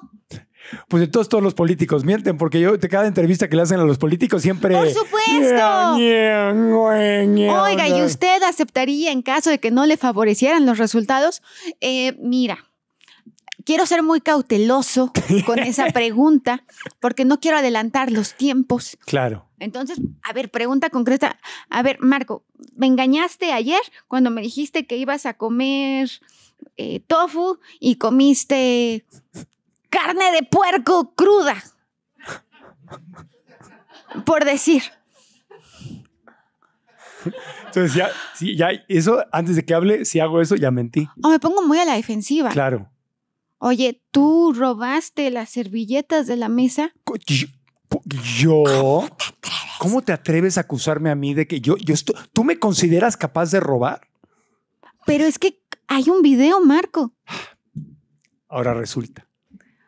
Pues entonces todos los políticos mienten, porque yo de cada entrevista que le hacen a los políticos siempre. ¡Por supuesto! Oiga, ¿y usted aceptaría en caso de que no le favorecieran los resultados? Eh, mira, quiero ser muy cauteloso con esa pregunta, porque no quiero adelantar los tiempos. Claro. Entonces, a ver, pregunta concreta. A ver, Marco, me engañaste ayer cuando me dijiste que ibas a comer eh, tofu y comiste carne de puerco cruda. Por decir. Entonces, ya, sí, ya, eso, antes de que hable, si hago eso, ya mentí. O me pongo muy a la defensiva. Claro. Oye, tú robaste las servilletas de la mesa. Yo. ¿Cómo te, atreves a acusarme a mí de que yo, yo tú me consideras capaz de robar? Pero es que hay un video, Marco. Ahora resulta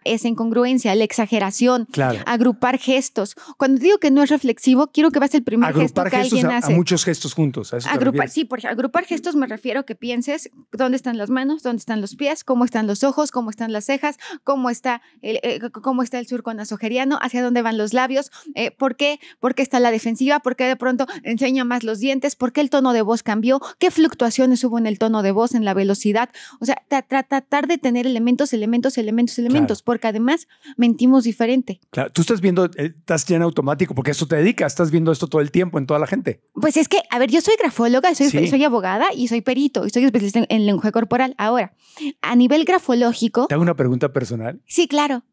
esa incongruencia, la exageración, agrupar gestos. Cuando digo que no es reflexivo, quiero que veas el primer gesto que alguien hace. muchos gestos juntos. agrupar, sí, por agrupar gestos me refiero a que pienses dónde están las manos, dónde están los pies, cómo están los ojos, cómo están las cejas, cómo está el, eh, cómo está el surco nasogeriano, hacia dónde van los labios, eh, por qué, por qué está la defensiva, por qué de pronto enseña más los dientes, por qué el tono de voz cambió, qué fluctuaciones hubo en el tono de voz, en la velocidad. O sea, tratar de tener elementos, elementos, elementos, elementos porque además mentimos diferente. Claro, tú estás viendo, eh, estás lleno en automático, porque eso te dedica, estás viendo esto todo el tiempo en toda la gente. Pues es que, a ver, yo soy grafóloga, soy, abogada y soy perito, y soy especialista en, lenguaje corporal. Ahora, a nivel grafológico... ¿Te hago una pregunta personal? Sí, claro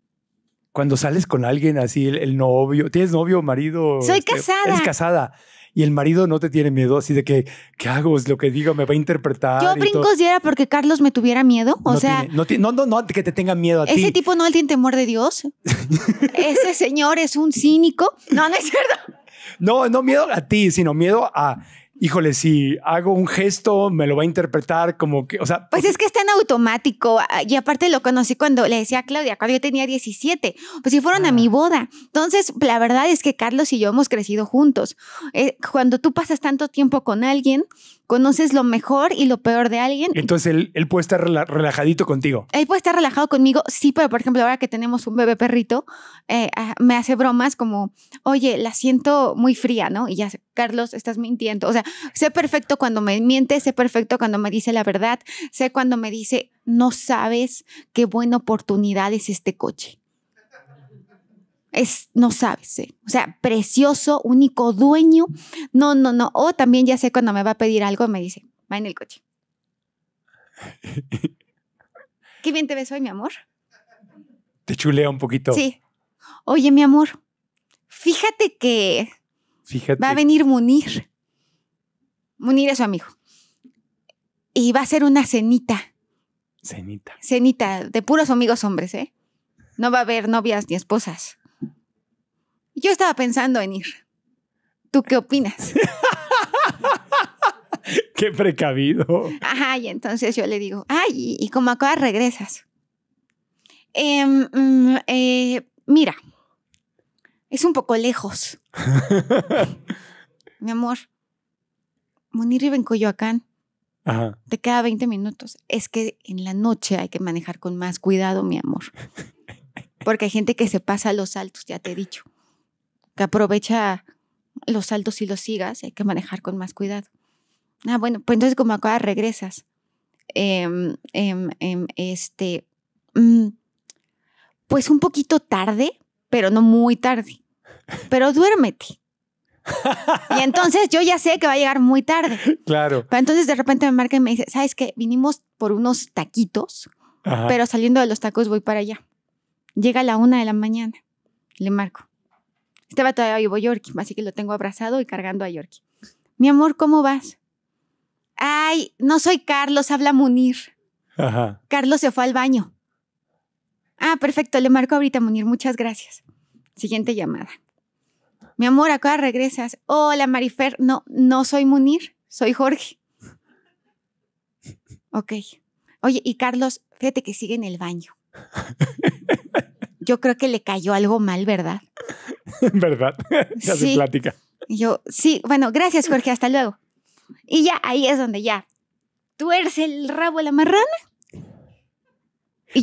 cuando sales con alguien así, el, novio, ¿tienes novio, o marido? Soy este, casada. Es casada y el marido no te tiene miedo, así de que, ¿qué hago? Es lo que digo, me va a interpretar. Yo y brinco era porque Carlos me tuviera miedo. O sea, no, no, no, que te tenga miedo a ti. Ese tipo no tiene temor de Dios. ese señor es un cínico. No, no es cierto. No, no miedo a ti, sino miedo a híjole, si hago un gesto, me lo va a interpretar como que, o sea... Pues es que es tan automático. Ah, y aparte lo conocí cuando le decía a Claudia, cuando yo tenía 17, pues si fueron a mi ah. boda. Entonces, la verdad es que Carlos y yo hemos crecido juntos. Eh, cuando tú pasas tanto tiempo con alguien, conoces lo mejor y lo peor de alguien. Entonces él, puede estar relajadito contigo. Él puede estar relajado conmigo, sí, pero por ejemplo, ahora que tenemos un bebé perrito, eh, ah, me hace bromas como, oye, la siento muy fría, ¿no? Y ya, Carlos, estás mintiendo. O sea, sé perfecto cuando me miente, sé perfecto cuando me dice la verdad, sé cuando me dice, no sabes qué buena oportunidad es este coche es, no sabes, ¿eh? o sea, precioso, único dueño. No, no, no. O también ya sé cuando me va a pedir algo, me dice, va en el coche. Qué bien te ves hoy, mi amor. Te chulea un poquito. Sí. Oye, mi amor, fíjate que va a venir Munir. Munir es su amigo. Y va a ser una cenita. Cenita. Cenita, de puros amigos hombres, ¿eh? No va a haber novias ni esposas. Yo estaba pensando en ir. ¿Tú qué opinas? qué precavido. Ajá, y entonces yo le digo, ay, y, como acá regresas. Em, mm, eh, mira, es un poco lejos. Mi amor, Munir en Coyoacán. Te queda 20 minutos. Es que en la noche hay que manejar con más cuidado, mi amor. Porque hay gente que se pasa a los altos, ya te he dicho que aprovecha los saltos y los sigas, hay que manejar con más cuidado. Ah, bueno, pues entonces como acá regresas. Em, em, em, este, mm, pues un poquito tarde, pero no muy tarde. Pero duérmete. y entonces yo ya sé que va a llegar muy tarde. Claro. Pero entonces de repente me marca y me dice, ¿sabes qué? Vinimos por unos taquitos, pero saliendo de los tacos voy para allá. Llega la una de la mañana. Le marco. Estaba todavía vivo Yorkie, así que lo tengo abrazado y cargando a Yorkie. Mi amor, ¿cómo vas? Ay, no soy Carlos, habla Munir. Ajá. Carlos se fue al baño. Ah, perfecto, le marco ahorita a Munir, muchas gracias. Siguiente llamada. Mi amor, acá regresas. Hola, Marifer. No, no soy Munir, soy Jorge. Ok. Oye, y Carlos, fíjate que sigue en el baño. Yo creo que le cayó algo mal, ¿verdad? ¿Verdad? ya plática. Yo, sí, bueno, gracias Jorge, hasta luego. Y ya, ahí es donde ya eres el rabo de la marrana.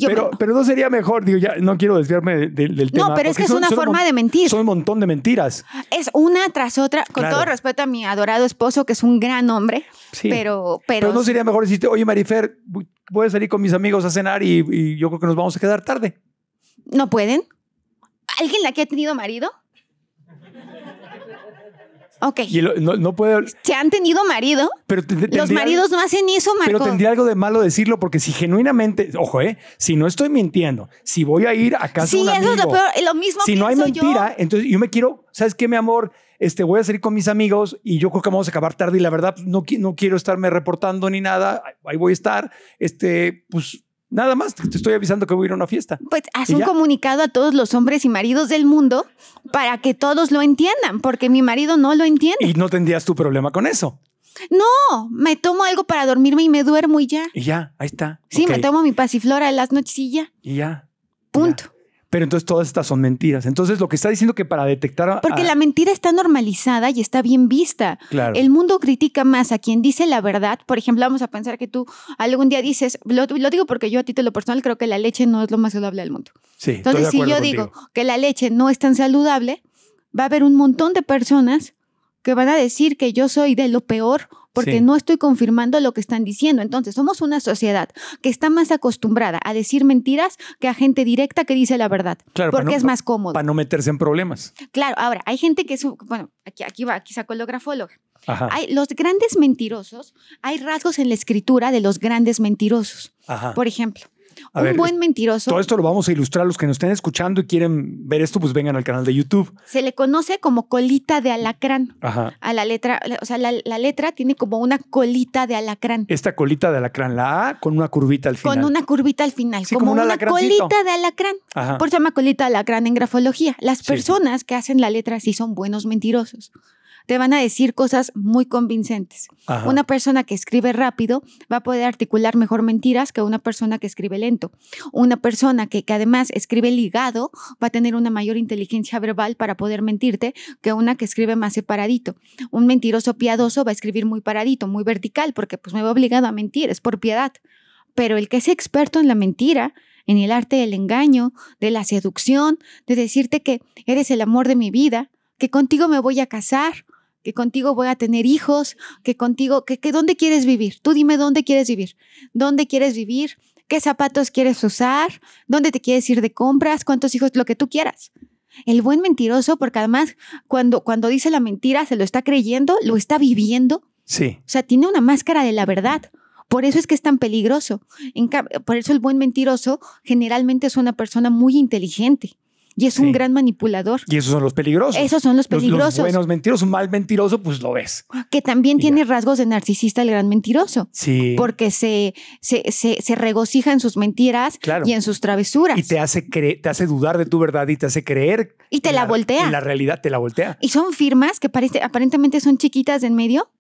pero, pero no sería mejor, digo, ya no quiero desviarme del tema. No, pero es que es una forma de mentir. Son un montón de mentiras. Es una tras otra, con todo respeto a mi adorado esposo, que es un gran hombre, pero, pero... no sería mejor decirte, oye Marifer, voy a salir con mis amigos a cenar y yo creo que nos vamos a quedar tarde. No pueden. ¿Alguien la que ha tenido marido? Ok. Y no, no puede... ¿Se han tenido marido? Pero Los maridos no hacen eso, Marco. Pero tendría algo de malo decirlo porque si genuinamente, ojo, eh, si no estoy mintiendo, si voy a ir a casa de un amigo, lo mismo Si no hay mentira, entonces yo me quiero, ¿sabes qué, mi amor? Este, voy a salir con mis amigos y yo creo que vamos a acabar tarde y la verdad no, no quiero estarme reportando ni nada, ahí voy a estar, este, pues Nada más te estoy avisando que voy a ir a una fiesta. Pues haz un comunicado a todos los hombres y maridos del mundo para que todos lo entiendan, porque mi marido no lo entiende. Y no tendrías tu problema con eso. No, me tomo algo para dormirme y me duermo y ya. Y ya, ahí está. Sí, me tomo mi pasiflora en las noches y ya. Y ya. Punto. Pero entonces todas estas son mentiras. Entonces lo que está diciendo que para detectar... Porque la mentira está normalizada y está bien vista. Claro. El mundo critica más a quien dice la verdad. Por ejemplo, vamos a pensar que tú algún día dices, lo, digo porque yo a título personal creo que la leche no es lo más saludable del mundo. Sí, entonces, si yo digo que la leche no es tan saludable, va a haber un montón de personas que van a decir que yo soy de lo peor porque no estoy confirmando lo que están diciendo. Entonces, somos una sociedad que está más acostumbrada a decir mentiras que a gente directa que dice la verdad, claro, porque es más cómodo. Para no meterse en problemas. Claro, ahora, hay gente que, es... bueno, aquí, aquí va, aquí sacó el grafólogo. Ajá. Hay, los grandes mentirosos, hay rasgos en la escritura de los grandes mentirosos. Por ejemplo, un buen mentiroso. Todo esto lo vamos a ilustrar. Los que nos estén escuchando y quieren ver esto, pues vengan al canal de YouTube. Se le conoce como colita de alacrán. Ajá. A la letra, o sea, la, letra tiene como una colita de alacrán. Esta colita de alacrán, la A con una curvita al final. Con una curvita al final, como, una colita de alacrán. Por eso se llama colita de alacrán en grafología. Las personas que hacen la letra sí son buenos mentirosos te van a decir cosas muy convincentes. Una persona que escribe rápido va a poder articular mejor mentiras que una persona que escribe lento. Una persona que, además escribe ligado va a tener una mayor inteligencia verbal para poder mentirte que una que escribe más separadito. Un mentiroso piadoso va a escribir muy paradito, muy vertical, porque pues me va obligado a mentir, es por piedad. Pero el que es experto en la mentira, en el arte del engaño, de la seducción, de decirte que eres el amor de mi vida, que contigo me voy a casar, que contigo voy a tener hijos, que contigo, que, dónde quieres vivir. Tú dime dónde quieres vivir. ¿Dónde quieres vivir? ¿Qué zapatos quieres usar? ¿Dónde te quieres ir de compras? ¿Cuántos hijos? Lo que tú quieras. El buen mentiroso, porque además cuando, cuando dice la mentira, se lo está creyendo, lo está viviendo. Sí. O sea, tiene una máscara de la verdad. Por eso es que es tan peligroso. por eso el buen mentiroso generalmente es una persona muy inteligente. Y es un gran manipulador. Y esos son los peligrosos. Esos son los peligrosos. Los, buenos mentirosos, mal mentiroso, pues lo ves. Que también tiene rasgos de narcisista el gran mentiroso. Sí. Porque se, se, se, regocija en sus mentiras y en sus travesuras. Y te hace, te hace dudar de tu verdad y te hace creer. Y te la, voltea. En la realidad te la voltea. Y son firmas que parece, aparentemente son chiquitas en medio.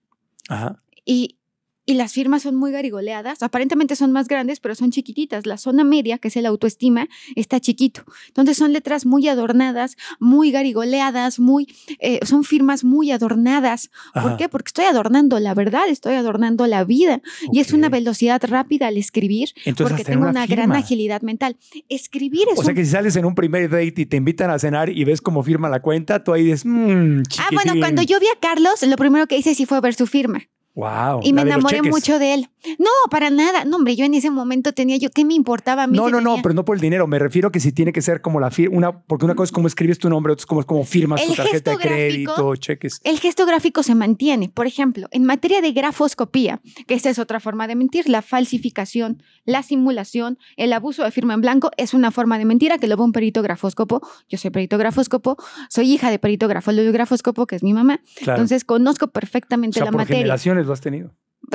Ajá. Y, y las firmas son muy garigoleadas, aparentemente son más grandes, pero son chiquititas. La zona media, que es el autoestima, está chiquito. Entonces son letras muy adornadas, muy garigoleadas, muy, eh, son firmas muy adornadas. ¿Por qué? Porque estoy adornando la verdad, estoy adornando la vida y es una velocidad rápida al escribir porque tengo una, gran agilidad mental. Escribir es... O sea que si sales en un primer date y te invitan a cenar y ves cómo firma la cuenta, tú ahí dices, mmm, Ah, bueno, cuando yo vi a Carlos, lo primero que hice sí fue ver su firma. Wow. Y me enamoré mucho de él. No, para nada. No, hombre, yo en ese momento tenía yo, ¿qué me importaba a mí? No, no, no, pero no por el dinero. Me refiero que si tiene que ser como la firma, porque una mm. cosa es como escribes tu nombre, otra es como, como firmas tu tarjeta de crédito, cheques. El gesto gráfico se mantiene. Por ejemplo, en materia de grafoscopía, que esta es otra forma de mentir, la falsificación, la simulación, el abuso de firma en blanco es una forma de mentira que lo ve un perito grafoscopo Yo soy perito grafoscopo soy hija de perito grafoscopo que es mi mamá. Entonces conozco perfectamente la materia lo has tenido.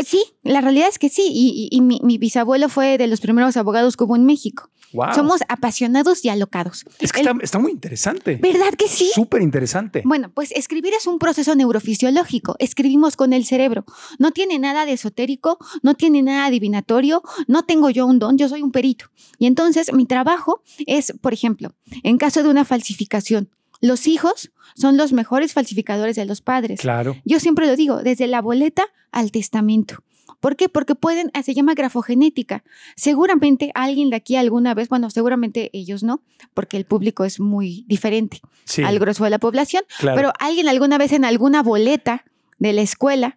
sí, la realidad es que sí. Y, mi, bisabuelo fue de los primeros abogados que hubo en México. Somos apasionados y alocados. Es que está, está, muy interesante. ¿Verdad que sí? Súper interesante. Bueno, pues escribir es un proceso neurofisiológico. Escribimos con el cerebro. No tiene nada de esotérico, no tiene nada adivinatorio, no tengo yo un don, yo soy un perito. Y entonces mi trabajo es, por ejemplo, en caso de una falsificación, los hijos son los mejores falsificadores de los padres. Claro. Yo siempre lo digo, desde la boleta al testamento. ¿Por qué? Porque pueden, ah, se llama grafogenética. Seguramente alguien de aquí alguna vez, bueno, seguramente ellos no, porque el público es muy diferente al grueso de la población, pero alguien alguna vez en alguna boleta de la escuela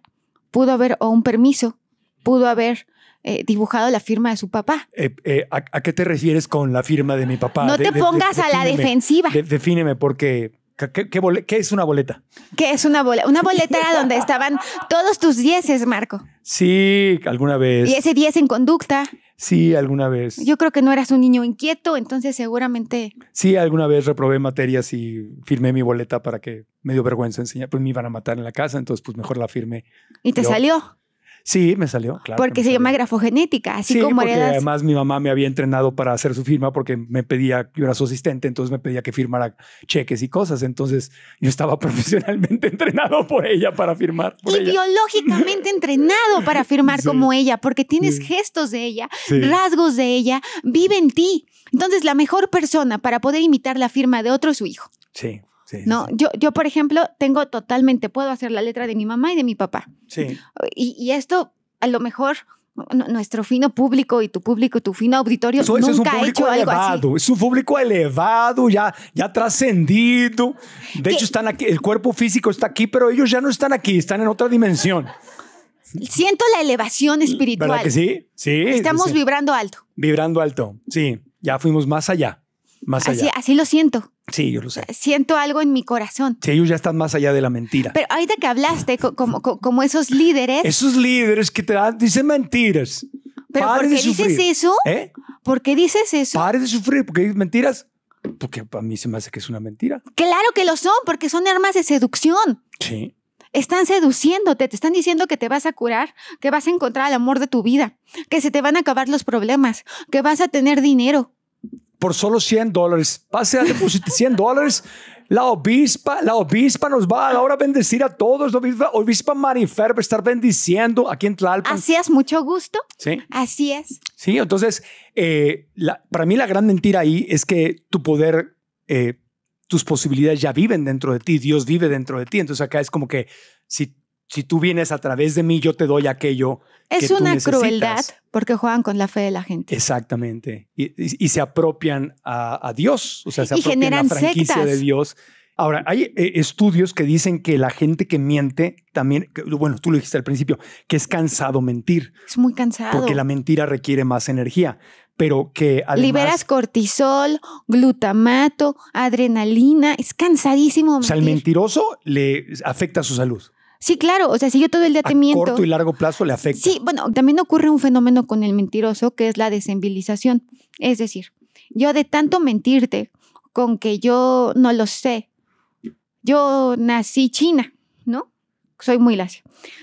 pudo haber, o un permiso, pudo haber eh, dibujado la firma de su papá. Eh, eh, ¿a, qué te refieres con la firma de mi papá? No te pongas a la defensiva. defíneme, porque ¿Qué, qué, es una boleta? ¿Qué es una boleta? Una boleta donde estaban todos tus dieces, Marco. Sí, alguna vez. Y ese 10 en conducta. Sí, alguna vez. Yo creo que no eras un niño inquieto, entonces seguramente. Sí, alguna vez reprobé materias y firmé mi boleta para que me dio vergüenza enseñar. Pues me iban a matar en la casa, entonces pues mejor la firmé. ¿Y te salió? Sí, me salió, claro. Porque se llama grafogenética, así como porque además mi mamá me había entrenado para hacer su firma porque me pedía, yo era su asistente, entonces me pedía que firmara cheques y cosas, entonces yo estaba profesionalmente entrenado por ella para firmar. Por Ideológicamente entrenado para firmar como ella, porque tienes gestos de ella, rasgos de ella, vive en ti. Entonces la mejor persona para poder imitar la firma de otro es su hijo. Sí, no, Yo, yo, por ejemplo, tengo totalmente, puedo hacer la letra de mi mamá y de mi papá. Sí. Y, esto, a lo mejor, nuestro fino público y tu público, tu fino auditorio eso, es un público elevado, Es un público elevado, ya, ya trascendido. De hecho, están aquí, el cuerpo físico está aquí, pero ellos ya no están aquí, están en otra dimensión. Siento la elevación espiritual. ¿Verdad que sí? Sí. Estamos vibrando alto. Vibrando alto, sí. Ya fuimos más allá allá. Así, así lo siento. Sí, yo lo sé. Siento algo en mi corazón. Sí, ellos ya están más allá de la mentira. Pero ahorita que hablaste, como, como, esos líderes. Esos líderes que te dan, dicen mentiras. Pero ¿por qué dices eso? ¿Eh? ¿Por qué dices eso? Pare de sufrir, porque dices mentiras. Porque a mí se me hace que es una mentira. Claro que lo son, porque son armas de seducción. Sí. Están seduciéndote, te están diciendo que te vas a curar, que vas a encontrar el amor de tu vida, que se te van a acabar los problemas, que vas a tener dinero, por solo 100 dólares. Pase a depositar 100 dólares. La obispa, la obispa nos va a ahora a bendecir a todos. La obispa, obispa Marifer va a estar bendiciendo aquí en Tlalpan. Así es, mucho gusto. Sí. Así es. Sí, entonces, eh, para mí la gran mentira ahí es que tu poder, eh, tus posibilidades ya viven dentro de ti. Dios vive dentro de ti. Entonces acá es como que si si tú vienes a través de mí, yo te doy aquello. Es una crueldad porque juegan con la fe de la gente. Exactamente. Y, se apropian a, Dios, o sea, se y apropian generan la franquicia de Dios. Ahora, hay eh, estudios que dicen que la gente que miente también, bueno, tú lo dijiste al principio, que es cansado mentir. Es muy cansado. Porque la mentira requiere más energía, pero que Liberas cortisol, glutamato, adrenalina, es cansadísimo. Mentir. O sea, al mentiroso le afecta su salud. Sí, claro. O sea, si yo todo el día te miento. corto y largo plazo le afecta. Sí, bueno, también ocurre un fenómeno con el mentiroso que es la desembilización. Es decir, yo de tanto mentirte con que yo no lo sé, yo nací china, ¿no? Soy muy lacio.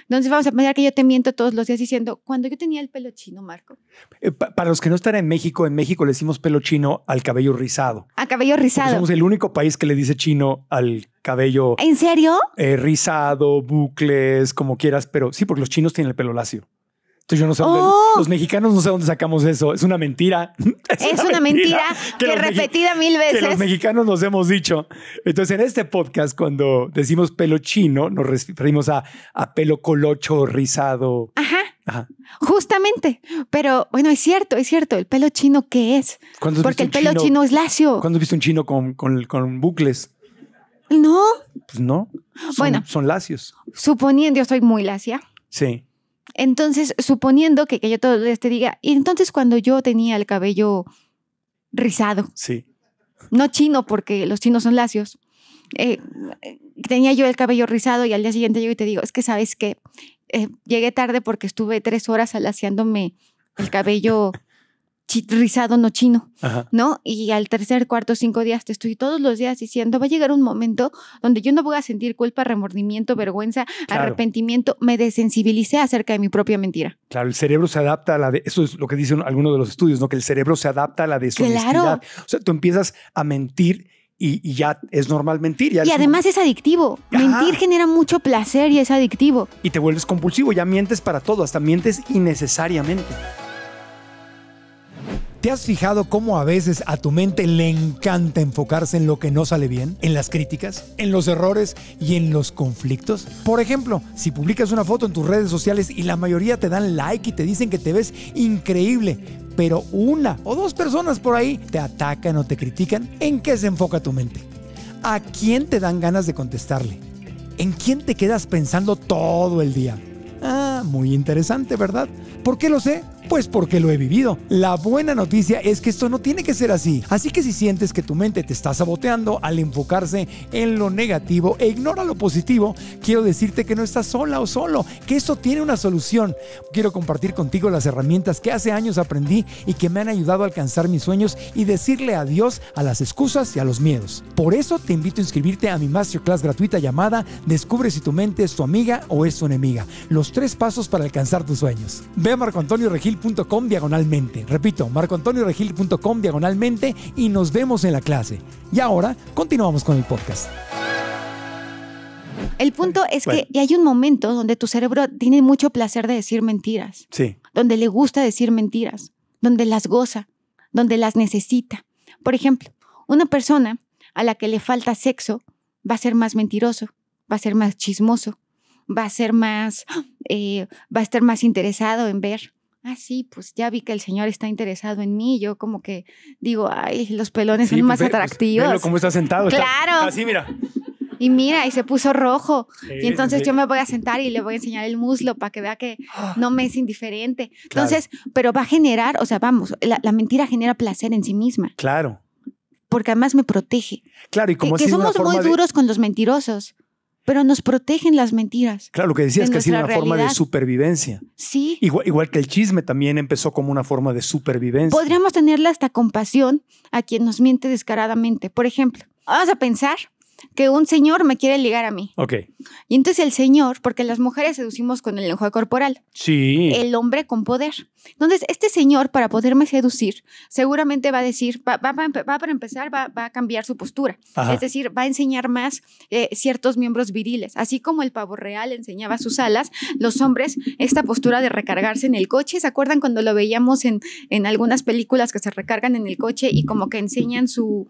Entonces vamos a pensar que yo te miento todos los días diciendo, cuando yo tenía el pelo chino, Marco. Eh, para los que no están en México, en México le decimos pelo chino al cabello rizado. A cabello rizado. somos el único país que le dice chino al cabello. ¿En serio? Eh, rizado, bucles, como quieras, pero sí, porque los chinos tienen el pelo lacio. Entonces yo no sé dónde, oh. los mexicanos no sé dónde sacamos eso. Es una mentira. Es, una, mentira, que, repetida mil veces. los mexicanos nos hemos dicho. Entonces en este podcast cuando decimos pelo chino nos referimos a, pelo colocho, rizado. Ajá. Justamente, pero bueno, es cierto, es cierto, el pelo chino qué es. Porque el pelo chino, es lacio. ¿Cuándo has visto un chino con, con bucles? No. Pues no. Son, bueno. Son lacios. Suponiendo, yo soy muy lacia. Sí. Entonces, suponiendo que, yo todo te diga, y entonces cuando yo tenía el cabello rizado. Sí. No chino, porque los chinos son lacios. Eh, tenía yo el cabello rizado y al día siguiente yo te digo, es que sabes que eh, llegué tarde porque estuve tres horas alaciándome el cabello rizado no chino, ¿no? Y al tercer, cuarto, cinco días te estoy todos los días diciendo, va a llegar un momento donde yo no voy a sentir culpa, remordimiento, vergüenza, arrepentimiento, me desensibilicé acerca de mi propia mentira. Claro, el cerebro se adapta a la de, eso es lo que dicen algunos de los estudios, ¿no? Que el cerebro se adapta a la deshonestidad. Claro. O sea, tú empiezas a mentir y, ya es normal mentir. y además es adictivo. Mentir genera mucho placer y es adictivo. Y te vuelves compulsivo, ya mientes para todo, hasta mientes innecesariamente. ¿Te has fijado cómo a veces a tu mente le encanta enfocarse en lo que no sale bien, en las críticas, en los errores y en los conflictos? Por ejemplo, si publicas una foto en tus redes sociales y la mayoría te dan like y te dicen que te ves increíble, pero una o dos personas por ahí te atacan o te critican, ¿en qué se enfoca tu mente? ¿A quién te dan ganas de contestarle? ¿En quién te quedas pensando todo el día? Ah, muy interesante, ¿verdad? ¿Por qué lo sé? Pues porque lo he vivido. La buena noticia es que esto no tiene que ser así. Así que si sientes que tu mente te está saboteando al enfocarse en lo negativo e ignora lo positivo, quiero decirte que no estás sola o solo, que esto tiene una solución. Quiero compartir contigo las herramientas que hace años aprendí y que me han ayudado a alcanzar mis sueños y decirle adiós a las excusas y a los miedos. Por eso te invito a inscribirte a mi masterclass gratuita llamada Descubre si tu mente es tu amiga o es tu enemiga. Los tres pasos para alcanzar tus sueños. Ve a marcoantonioregil.com diagonalmente. Repito, marcoantonioregil.com diagonalmente y nos vemos en la clase. Y ahora continuamos con el podcast. El punto es que hay un momento donde tu cerebro tiene mucho placer de decir mentiras. Sí. Donde le gusta decir mentiras, donde las goza, donde las necesita. Por ejemplo, una persona a la que le falta sexo va a ser más mentiroso, va a ser más chismoso, va a ser más, eh, va a estar más interesado en ver. Ah, sí, pues ya vi que el señor está interesado en mí. Yo como que digo, ay, los pelones son más pues pues atractivos. Pues, cómo está sentado. Claro. así, mira. Y mira, y se puso rojo. y entonces yo me voy a sentar y le voy a enseñar el muslo para que vea que ah. no me es indiferente. Entonces, pero va a generar, o sea, vamos, la, mentira genera placer en sí misma. Claro porque además me protege. Claro, y como que, somos muy duros con los mentirosos pero nos protegen las mentiras. Claro, lo que decías es que ha sido una forma de supervivencia. Sí. Igual, igual, que el chisme también empezó como una forma de supervivencia. Podríamos tenerle hasta compasión a quien nos miente descaradamente. Por ejemplo, vamos a pensar que un señor me quiere ligar a mí. Ok. Y entonces el señor, porque las mujeres seducimos con el lenguaje corporal. Sí. El hombre con poder. Entonces, este señor, para poderme seducir, seguramente va a decir, va, a para empezar, va, a cambiar su postura. Es decir, va a enseñar más eh, ciertos miembros viriles. Así como el pavo real enseñaba sus alas, los hombres, esta postura de recargarse en el coche, ¿se acuerdan cuando lo veíamos en, en algunas películas que se recargan en el coche y como que enseñan su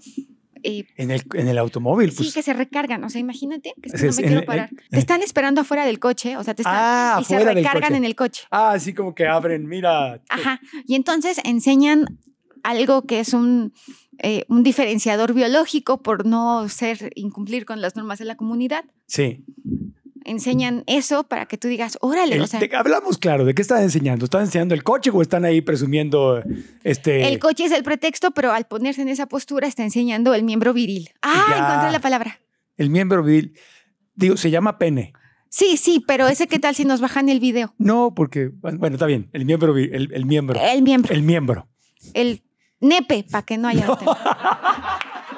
en, el, en, el, automóvil. Sí, pues. que se recargan. O sea, imagínate que no me quiero parar. te eh. están esperando afuera del coche. O sea, te están. Ah, y se recargan en el coche. Ah, así como que abren, mira. Ajá. Y entonces enseñan algo que es un, eh, un diferenciador biológico por no ser incumplir con las normas de la comunidad. Sí enseñan eso para que tú digas, órale. o sea, hablamos claro, ¿de qué están enseñando? ¿Están enseñando el coche o están ahí presumiendo este. El coche es el pretexto, pero al ponerse en esa postura está enseñando el miembro viril. Ah, encontré la palabra. El miembro viril. Digo, se llama pene. Sí, sí, pero ese qué tal si nos bajan el video. No, porque, bueno, está bien, el miembro, el, miembro. El miembro. El miembro. El nepe, para que no haya...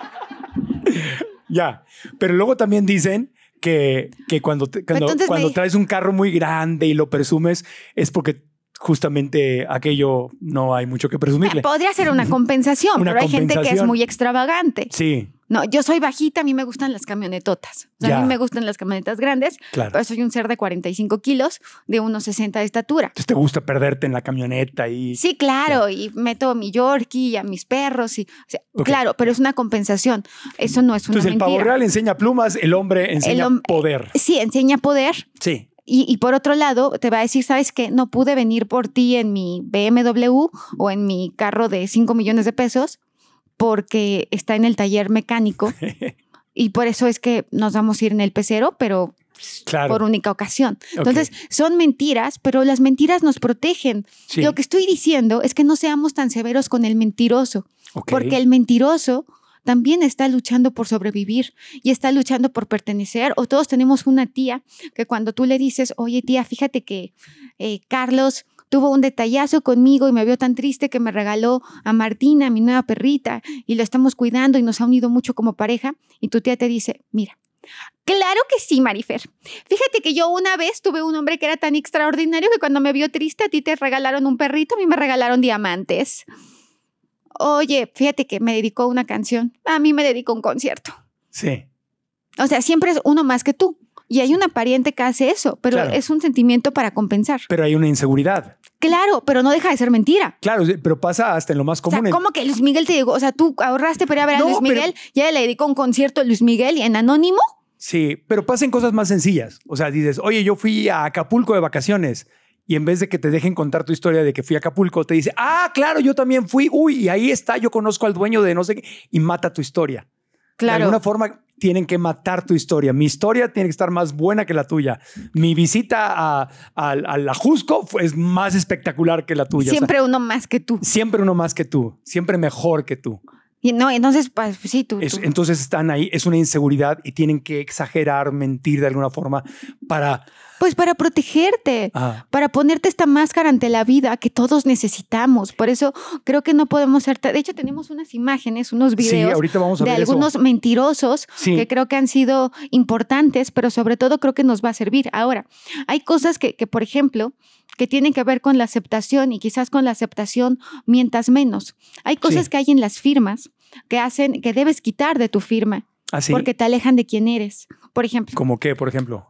ya, pero luego también dicen que, cuando, cuando, traes un carro muy grande y lo presumes es porque justamente aquello no hay mucho que presumirle. Podría ser una compensación, pero hay gente que es muy extravagante. Sí. No, yo soy bajita, a mí me gustan las camionetotas. a mí me gustan las camionetas grandes, claro. soy un ser de 45 kilos, de unos 60 de estatura. Entonces, ¿te gusta perderte en la camioneta? y Sí, claro, y meto a mi Yorkie y a mis perros. Y, Claro, pero es una compensación. Eso no es una Entonces, el pavo real enseña plumas, el hombre enseña eh, poder. Sí, enseña poder. Sí. Y, por otro lado, te va a decir, sabes qué, no pude venir por ti en mi BMW o en mi carro de 5 millones de pesos, porque está en el taller mecánico y por eso es que nos vamos a ir en el pecero, pero por única ocasión. Entonces, son mentiras, pero las mentiras nos protegen. Lo que estoy diciendo es que no seamos tan severos con el mentiroso, porque el mentiroso también está luchando por sobrevivir y está luchando por pertenecer. O todos tenemos una tía que cuando tú le dices, oye tía, fíjate que eh, Carlos tuvo un detallazo conmigo y me vio tan triste que me regaló a Martina, mi nueva perrita, y lo estamos cuidando y nos ha unido mucho como pareja. Y tu tía te dice, mira, Claro que sí, Marifer. Fíjate que yo una vez tuve un hombre que era tan extraordinario que cuando me vio triste a ti te regalaron un perrito, a mí me regalaron diamantes. Oye, fíjate que me dedicó una canción, a mí me dedicó un concierto. Sí. O sea, siempre es uno más que tú. Y hay una pariente que hace eso, pero es un sentimiento para compensar. Pero hay una inseguridad. Claro, pero no deja de ser mentira. Claro, pero pasa hasta en lo más común. ¿cómo que Luis Miguel te digo? O sea, tú ahorraste para ir a ver a Luis Miguel, ya le dedicó un concierto a Luis Miguel en anónimo. Sí, pero pasen cosas más sencillas. O sea, dices, oye, yo fui a Acapulco de vacaciones y en vez de que te dejen contar tu historia de que fui a Acapulco, te dice, ah, claro, yo también fui, uy, y ahí está, yo conozco al dueño de no sé qué, y mata tu historia. Claro. De alguna forma, tienen que matar tu historia. Mi historia tiene que estar más buena que la tuya. Mi visita a, la Jusco es más espectacular que la tuya. Siempre uno más que tú. Siempre uno más que tú. Siempre mejor que tú. no, entonces, pues, sí, tú. Entonces están ahí, es una inseguridad y tienen que exagerar, mentir de alguna forma para pues para protegerte, ah. para ponerte esta máscara ante la vida que todos necesitamos. Por eso creo que no podemos ser... De hecho, tenemos unas imágenes, unos videos de algunos mentirosos que creo que han sido importantes, pero sobre todo creo que nos va a servir. Ahora, hay cosas que, por ejemplo, que tienen que ver con la aceptación y quizás con la aceptación mientras menos. Hay cosas que hay en las firmas que hacen que debes quitar de tu firma ¿Ah, porque te alejan de quién eres. Por ejemplo. ¿Cómo qué, por ejemplo?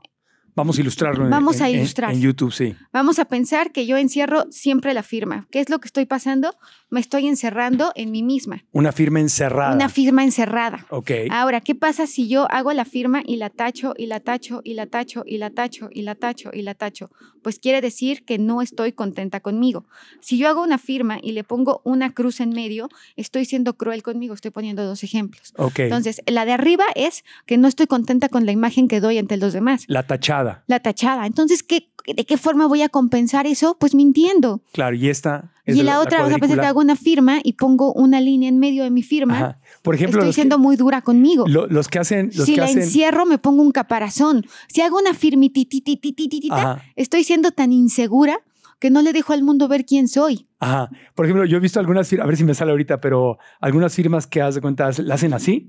Vamos a ilustrarlo. Vamos a ilustrar. En, YouTube, sí. Vamos a pensar que yo encierro siempre la firma. ¿Qué es lo que estoy pasando? Me estoy encerrando en mí misma. Una firma encerrada. Una firma encerrada. Ok. Ahora, ¿qué pasa si yo hago la firma y la tacho, y la tacho, y la tacho, y la tacho, y la tacho, y la tacho? Pues quiere decir que no estoy contenta conmigo. Si yo hago una firma y le pongo una cruz en medio, estoy siendo cruel conmigo. Estoy poniendo dos ejemplos. Ok. Entonces, la de arriba es que no estoy contenta con la imagen que doy ante los demás. La tachada. La tachada. Entonces, ¿de qué forma voy a compensar eso? Pues mintiendo. Claro, y esta. y la, otra, vamos a pensar que hago una firma y pongo una línea en medio de mi firma. Por ejemplo, estoy siendo muy dura conmigo. los que hacen. si la encierro, me pongo un caparazón. Si hago una firmitititititita, estoy siendo tan insegura que no le dejo al mundo ver quién soy. Ajá. Por ejemplo, yo he visto algunas firmas, a ver si me sale ahorita, pero algunas firmas que haz de cuentas la hacen así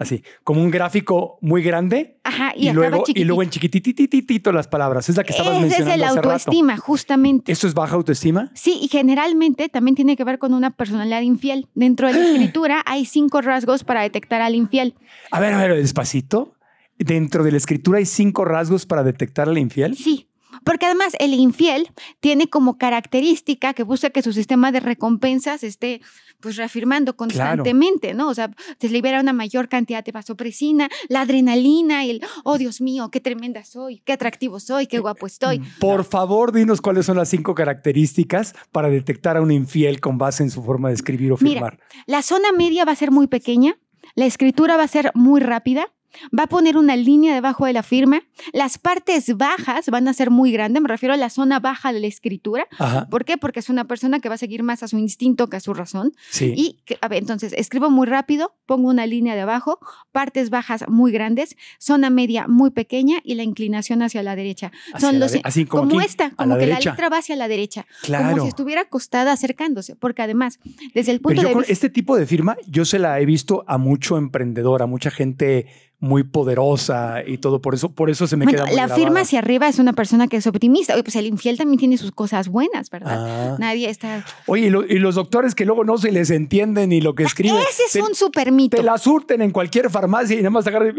Así, como un gráfico muy grande. Ajá, y, luego, y luego en chiquititito las palabras. Es la que estabas mencionando. es el autoestima, justamente. ¿Eso es baja autoestima? Sí, y generalmente también tiene que ver con una personalidad infiel. Dentro de la escritura hay cinco rasgos para detectar al infiel. A ver, a ver, despacito. ¿Dentro de la escritura hay cinco rasgos para detectar al infiel? Sí. Porque además el infiel tiene como característica que busca que su sistema de recompensas esté pues reafirmando constantemente, ¿no? O sea, se libera una mayor cantidad de vasopresina, la adrenalina, el, oh Dios mío, qué tremenda soy, qué atractivo soy, qué eh, guapo estoy. Mm, por favor, dinos cuáles son las cinco características para detectar a un infiel con base en su forma de escribir o firmar. Mira, la zona media va a ser muy pequeña, la escritura va a ser muy rápida, va a poner una línea debajo de la firma. Las partes bajas van a ser muy grandes, me refiero a la zona baja de la escritura. ¿Por qué? Porque es una persona que va a seguir más a su instinto que a su razón. Sí. Y a entonces escribo muy rápido, pongo una línea debajo partes bajas muy grandes, zona media muy pequeña y la inclinación hacia la derecha. Son los, como, esta, como que la letra va hacia la derecha, claro. como si estuviera acostada acercándose, porque además, desde el punto de vista, este tipo de firma yo se la he visto a mucho emprendedor, a mucha gente muy poderosa y todo. Por eso, por eso se me queda muy La firma hacia arriba es una persona que es optimista. Oye, pues el infiel también tiene sus cosas buenas, ¿verdad? Ah. Nadie está. Oye, y, los doctores que luego no se les entiende ni lo que ah, escriben. Ese es un super mito. Te la surten en cualquier farmacia y nada más agarran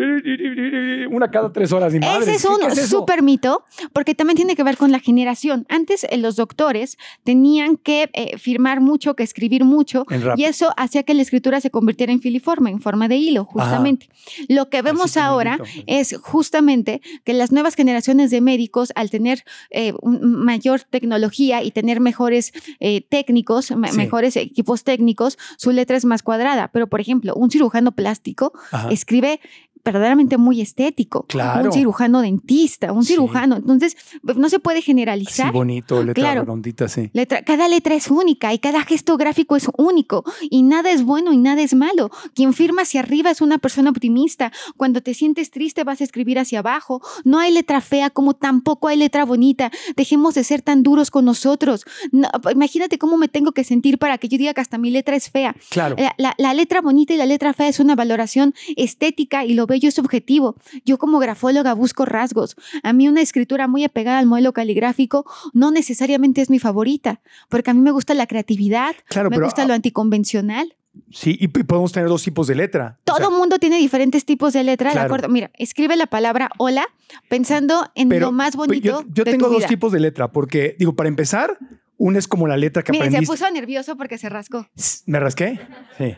una cada tres horas. Y Ese es un es mito, porque también tiene que ver con la generación. Antes eh, los doctores tenían que eh, firmar mucho, que escribir mucho, y eso hacía que la escritura se convirtiera en filiforme, en forma de hilo, justamente. Lo que veo vemos ahora es justamente que las nuevas generaciones de médicos, al tener eh, mayor tecnología y tener mejores eh, técnicos, mejores equipos técnicos, su letra es más cuadrada. Pero, por ejemplo, un cirujano plástico escribe verdaderamente muy estético. Claro. Un cirujano dentista, un cirujano. Entonces, no se puede generalizar. Sí, bonito, letra claro. sí. cada letra es única y cada gesto gráfico es único y nada es bueno y nada es malo. Quien firma hacia arriba es una persona optimista. Cuando te sientes triste vas a escribir hacia abajo. No hay letra fea como tampoco hay letra bonita. Dejemos de ser tan duros con nosotros. imagínate cómo me tengo que sentir para que yo diga que hasta mi letra es fea. Claro. Eh, la letra bonita y la letra fea es una valoración estética y lo bello es subjetivo. Yo como grafóloga busco rasgos. A mí una escritura muy apegada al modelo caligráfico no necesariamente es mi favorita, porque a mí me gusta la creatividad, claro, me gusta lo anticonvencional. Sí, y podemos tener dos tipos de letra. Todo mundo tiene diferentes tipos de letra, ¿de acuerdo? Mira, escribe la palabra hola pensando en lo más bonito. Yo, yo tengo dos tipos de letra, porque, digo, para empezar, una es como la letra que aprendiste. se puso nervioso porque se rascó. ¿Me rasqué? Sí.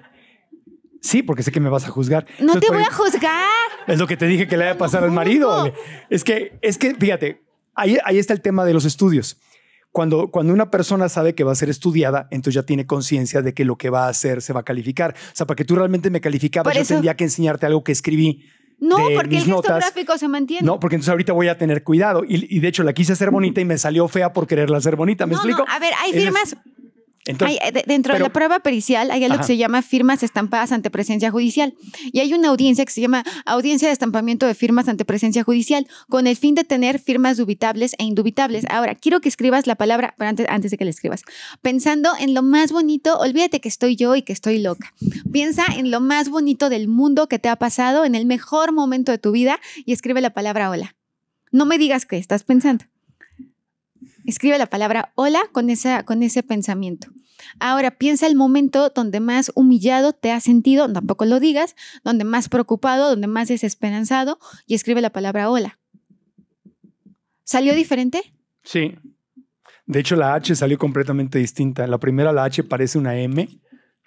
Sí, porque sé que me vas a juzgar. No te voy a juzgar. Es lo que te dije que le a pasar al marido. Es que, es que, fíjate, ahí, ahí está el tema de los estudios. Cuando, cuando, una persona sabe que va a ser estudiada, entonces ya tiene conciencia de que lo que va a hacer se va a calificar. O sea, para que tú realmente me calificabas, yo tendría que enseñarte algo que escribí. No, porque el gráfico se mantiene. No, porque entonces ahorita voy a tener cuidado. Y, de hecho la quise hacer bonita y me salió fea por quererla hacer bonita. ¿Me explico? A ver, hay firmas. Eh, dentro de la prueba pericial hay algo que se llama firmas estampadas ante presencia judicial y hay una audiencia que se llama audiencia de estampamiento de firmas ante presencia judicial con el fin de tener firmas dubitables e indubitables. Ahora, quiero que escribas la palabra, pero antes, antes de que la escribas, pensando en lo más bonito, olvídate que estoy yo y que estoy loca. Piensa en lo más bonito del mundo que te ha pasado, en el mejor momento de tu vida y escribe la palabra hola. No me digas que estás pensando. Escribe la palabra hola con, esa, con ese pensamiento. Ahora piensa el momento donde más humillado te has sentido, tampoco lo digas, donde más preocupado, donde más desesperanzado y escribe la palabra hola. ¿Salió diferente? Sí. De hecho, la H salió completamente distinta. La primera, la H parece una M. Ahí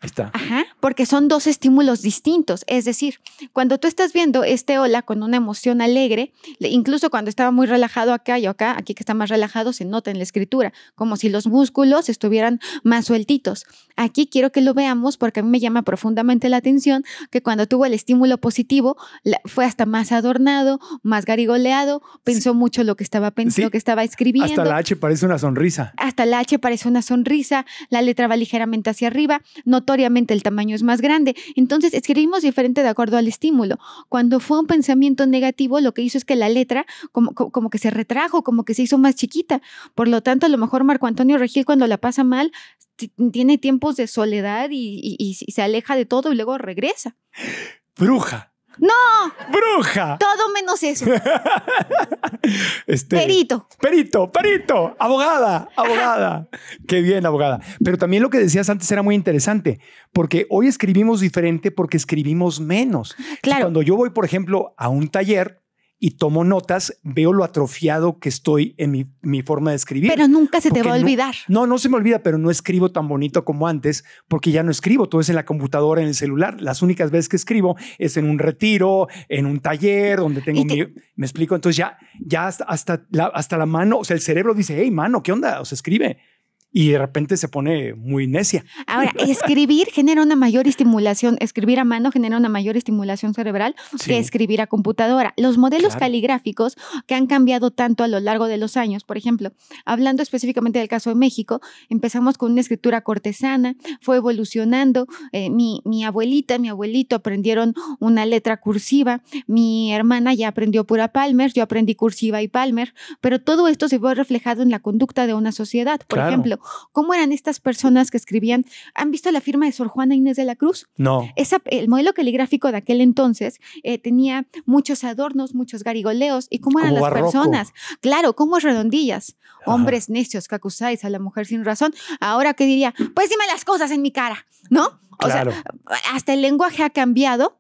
está. Ajá porque son dos estímulos distintos. Es decir, cuando tú estás viendo este hola con una emoción alegre, incluso cuando estaba muy relajado acá y acá, aquí que está más relajado, se nota en la escritura, como si los músculos estuvieran más sueltitos. Aquí quiero que lo veamos porque a mí me llama profundamente la atención que cuando tuvo el estímulo positivo, fue hasta más adornado, más garigoleado, pensó mucho lo que estaba pensando, que estaba escribiendo. Hasta la H parece una sonrisa. Hasta la H parece una sonrisa, la letra va ligeramente hacia arriba, notoriamente el tamaño es más grande. Entonces escribimos diferente de acuerdo al estímulo. Cuando fue un pensamiento negativo, lo que hizo es que la letra como, como que se retrajo, como que se hizo más chiquita. Por lo tanto, a lo mejor Marco Antonio Regil cuando la pasa mal tiene tiempos de soledad y se aleja de todo y luego regresa. Bruja. No. Bruja. Todo menos eso. Este, perito. Perito, perito. Abogada, abogada. Qué bien, abogada. Pero también lo que decías antes era muy interesante, porque hoy escribimos diferente porque escribimos menos. Claro. cuando yo voy, por ejemplo, a un taller, y tomo notas, veo lo atrofiado que estoy en mi, forma de escribir. Pero nunca se te va a olvidar. No, no, se me olvida, pero no escribo tan bonito como antes porque ya no escribo, todo es en la computadora, en el celular. Las únicas veces que escribo es en un retiro, en un taller donde tengo mi... Me explico, entonces ya, ya hasta, hasta, la, hasta la mano, o sea, el cerebro dice, hey, mano, ¿qué onda? O sea, escribe y de repente se pone muy necia. Ahora, escribir genera una mayor estimulación, escribir a mano genera una mayor estimulación cerebral que escribir a computadora. Los modelos caligráficos que han cambiado tanto a lo largo de los años, por ejemplo, hablando específicamente del caso de México, empezamos con una escritura cortesana, fue evolucionando, eh, mi, abuelita, mi abuelito aprendieron una letra cursiva, mi hermana ya aprendió pura Palmer, yo aprendí cursiva y Palmer, pero todo esto se ve reflejado en la conducta de una sociedad. Por ejemplo, cómo eran estas personas que escribían. ¿Han visto la firma de Sor Juana Inés de la Cruz? No. el modelo caligráfico de aquel entonces eh, tenía muchos adornos, muchos garigoleos. ¿Y cómo eran las personas? Claro, como redondillas. Hombres necios que acusáis a la mujer sin razón. Ahora, ¿qué diría? Pues dime las cosas en mi cara, ¿no? O sea, hasta el lenguaje ha cambiado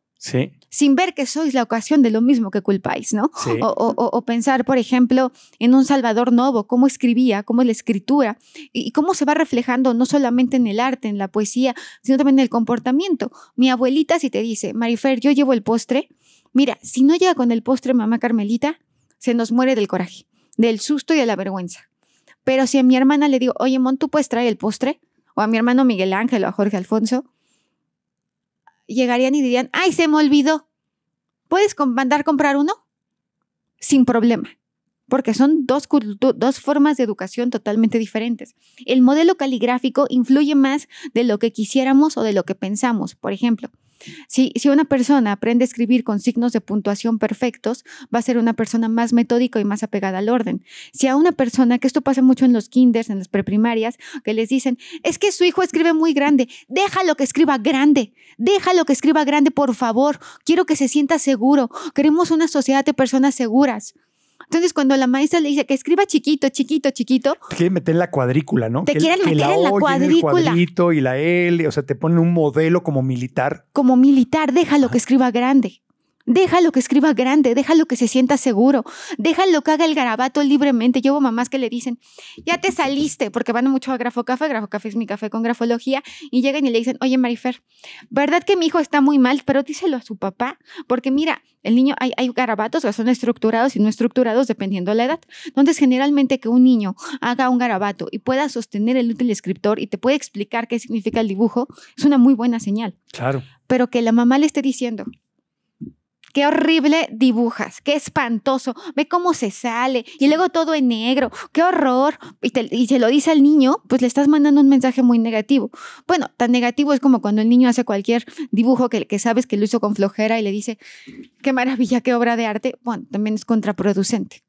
sin ver que sois la ocasión de lo mismo que culpáis, ¿no? O, o, pensar, por ejemplo, en un Salvador Novo, cómo escribía, cómo la escritura y, cómo se va reflejando no solamente en el arte, en la poesía, sino también en el comportamiento. Mi abuelita, si te dice, Marifer, yo llevo el postre, mira, si no llega con el postre mamá Carmelita, se nos muere del coraje, del susto y de la vergüenza. Pero si a mi hermana le digo, oye, Mon, tú puedes traer el postre, o a mi hermano Miguel Ángel o a Jorge Alfonso, llegarían y dirían, ay, se me olvidó. ¿Puedes mandar comprar uno? Sin problema, porque son dos, dos formas de educación totalmente diferentes. El modelo caligráfico influye más de lo que quisiéramos o de lo que pensamos. Por ejemplo, si, una persona aprende a escribir con signos de puntuación perfectos, va a ser una persona más metódica y más apegada al orden. Si a una persona, que esto pasa mucho en los kinders, en las preprimarias, que les dicen, es que su hijo escribe muy grande, déjalo que escriba grande, déjalo que escriba grande, por favor, quiero que se sienta seguro, queremos una sociedad de personas seguras. Entonces, cuando la maestra le dice que escriba chiquito, chiquito, chiquito. Te quieren meter en la cuadrícula, ¿no? Te quiere quieren meter en la cuadrícula. El y la L, o sea, te ponen un modelo como militar. Como militar, déjalo que escriba grande lo que escriba grande, deja lo que se sienta seguro, lo que haga el garabato libremente. Yo mamás que le dicen, ya te saliste, porque van mucho a Grafo Café, Grafo Café es mi café con grafología, y llegan y le dicen, oye Marifer, ¿verdad que mi hijo está muy mal? Pero díselo a su papá, porque mira, el niño, hay, garabatos que son estructurados y no estructurados dependiendo de la edad. Entonces, generalmente que un niño haga un garabato y pueda sostener el útil escritor y te puede explicar qué significa el dibujo, es una muy buena señal. Claro. Pero que la mamá le esté diciendo, qué horrible dibujas, qué espantoso, ve cómo se sale y luego todo en negro, qué horror. Y, se lo dice al niño, pues le estás mandando un mensaje muy negativo. Bueno, tan negativo es como cuando el niño hace cualquier dibujo que, que sabes que lo hizo con flojera y le dice, qué maravilla, qué obra de arte. Bueno, también es contraproducente.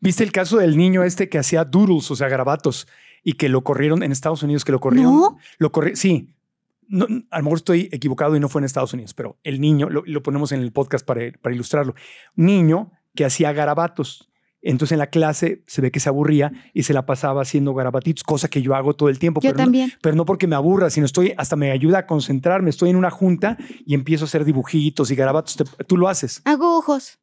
¿Viste el caso del niño este que hacía doodles, o sea, grabatos? y que lo corrieron en Estados Unidos, que lo corrieron? Lo corrieron, sí, no, a lo mejor estoy equivocado y no fue en Estados Unidos, pero el niño, lo, ponemos en el podcast para, ilustrarlo un niño que hacía garabatos. Entonces en la clase se ve que se aburría y se la pasaba haciendo garabatitos, cosa que yo hago todo el tiempo. Yo pero también. No, pero no porque me aburra, sino estoy, hasta me ayuda a concentrarme. Estoy en una junta y empiezo a hacer dibujitos y garabatos. tú lo haces. Hago ojos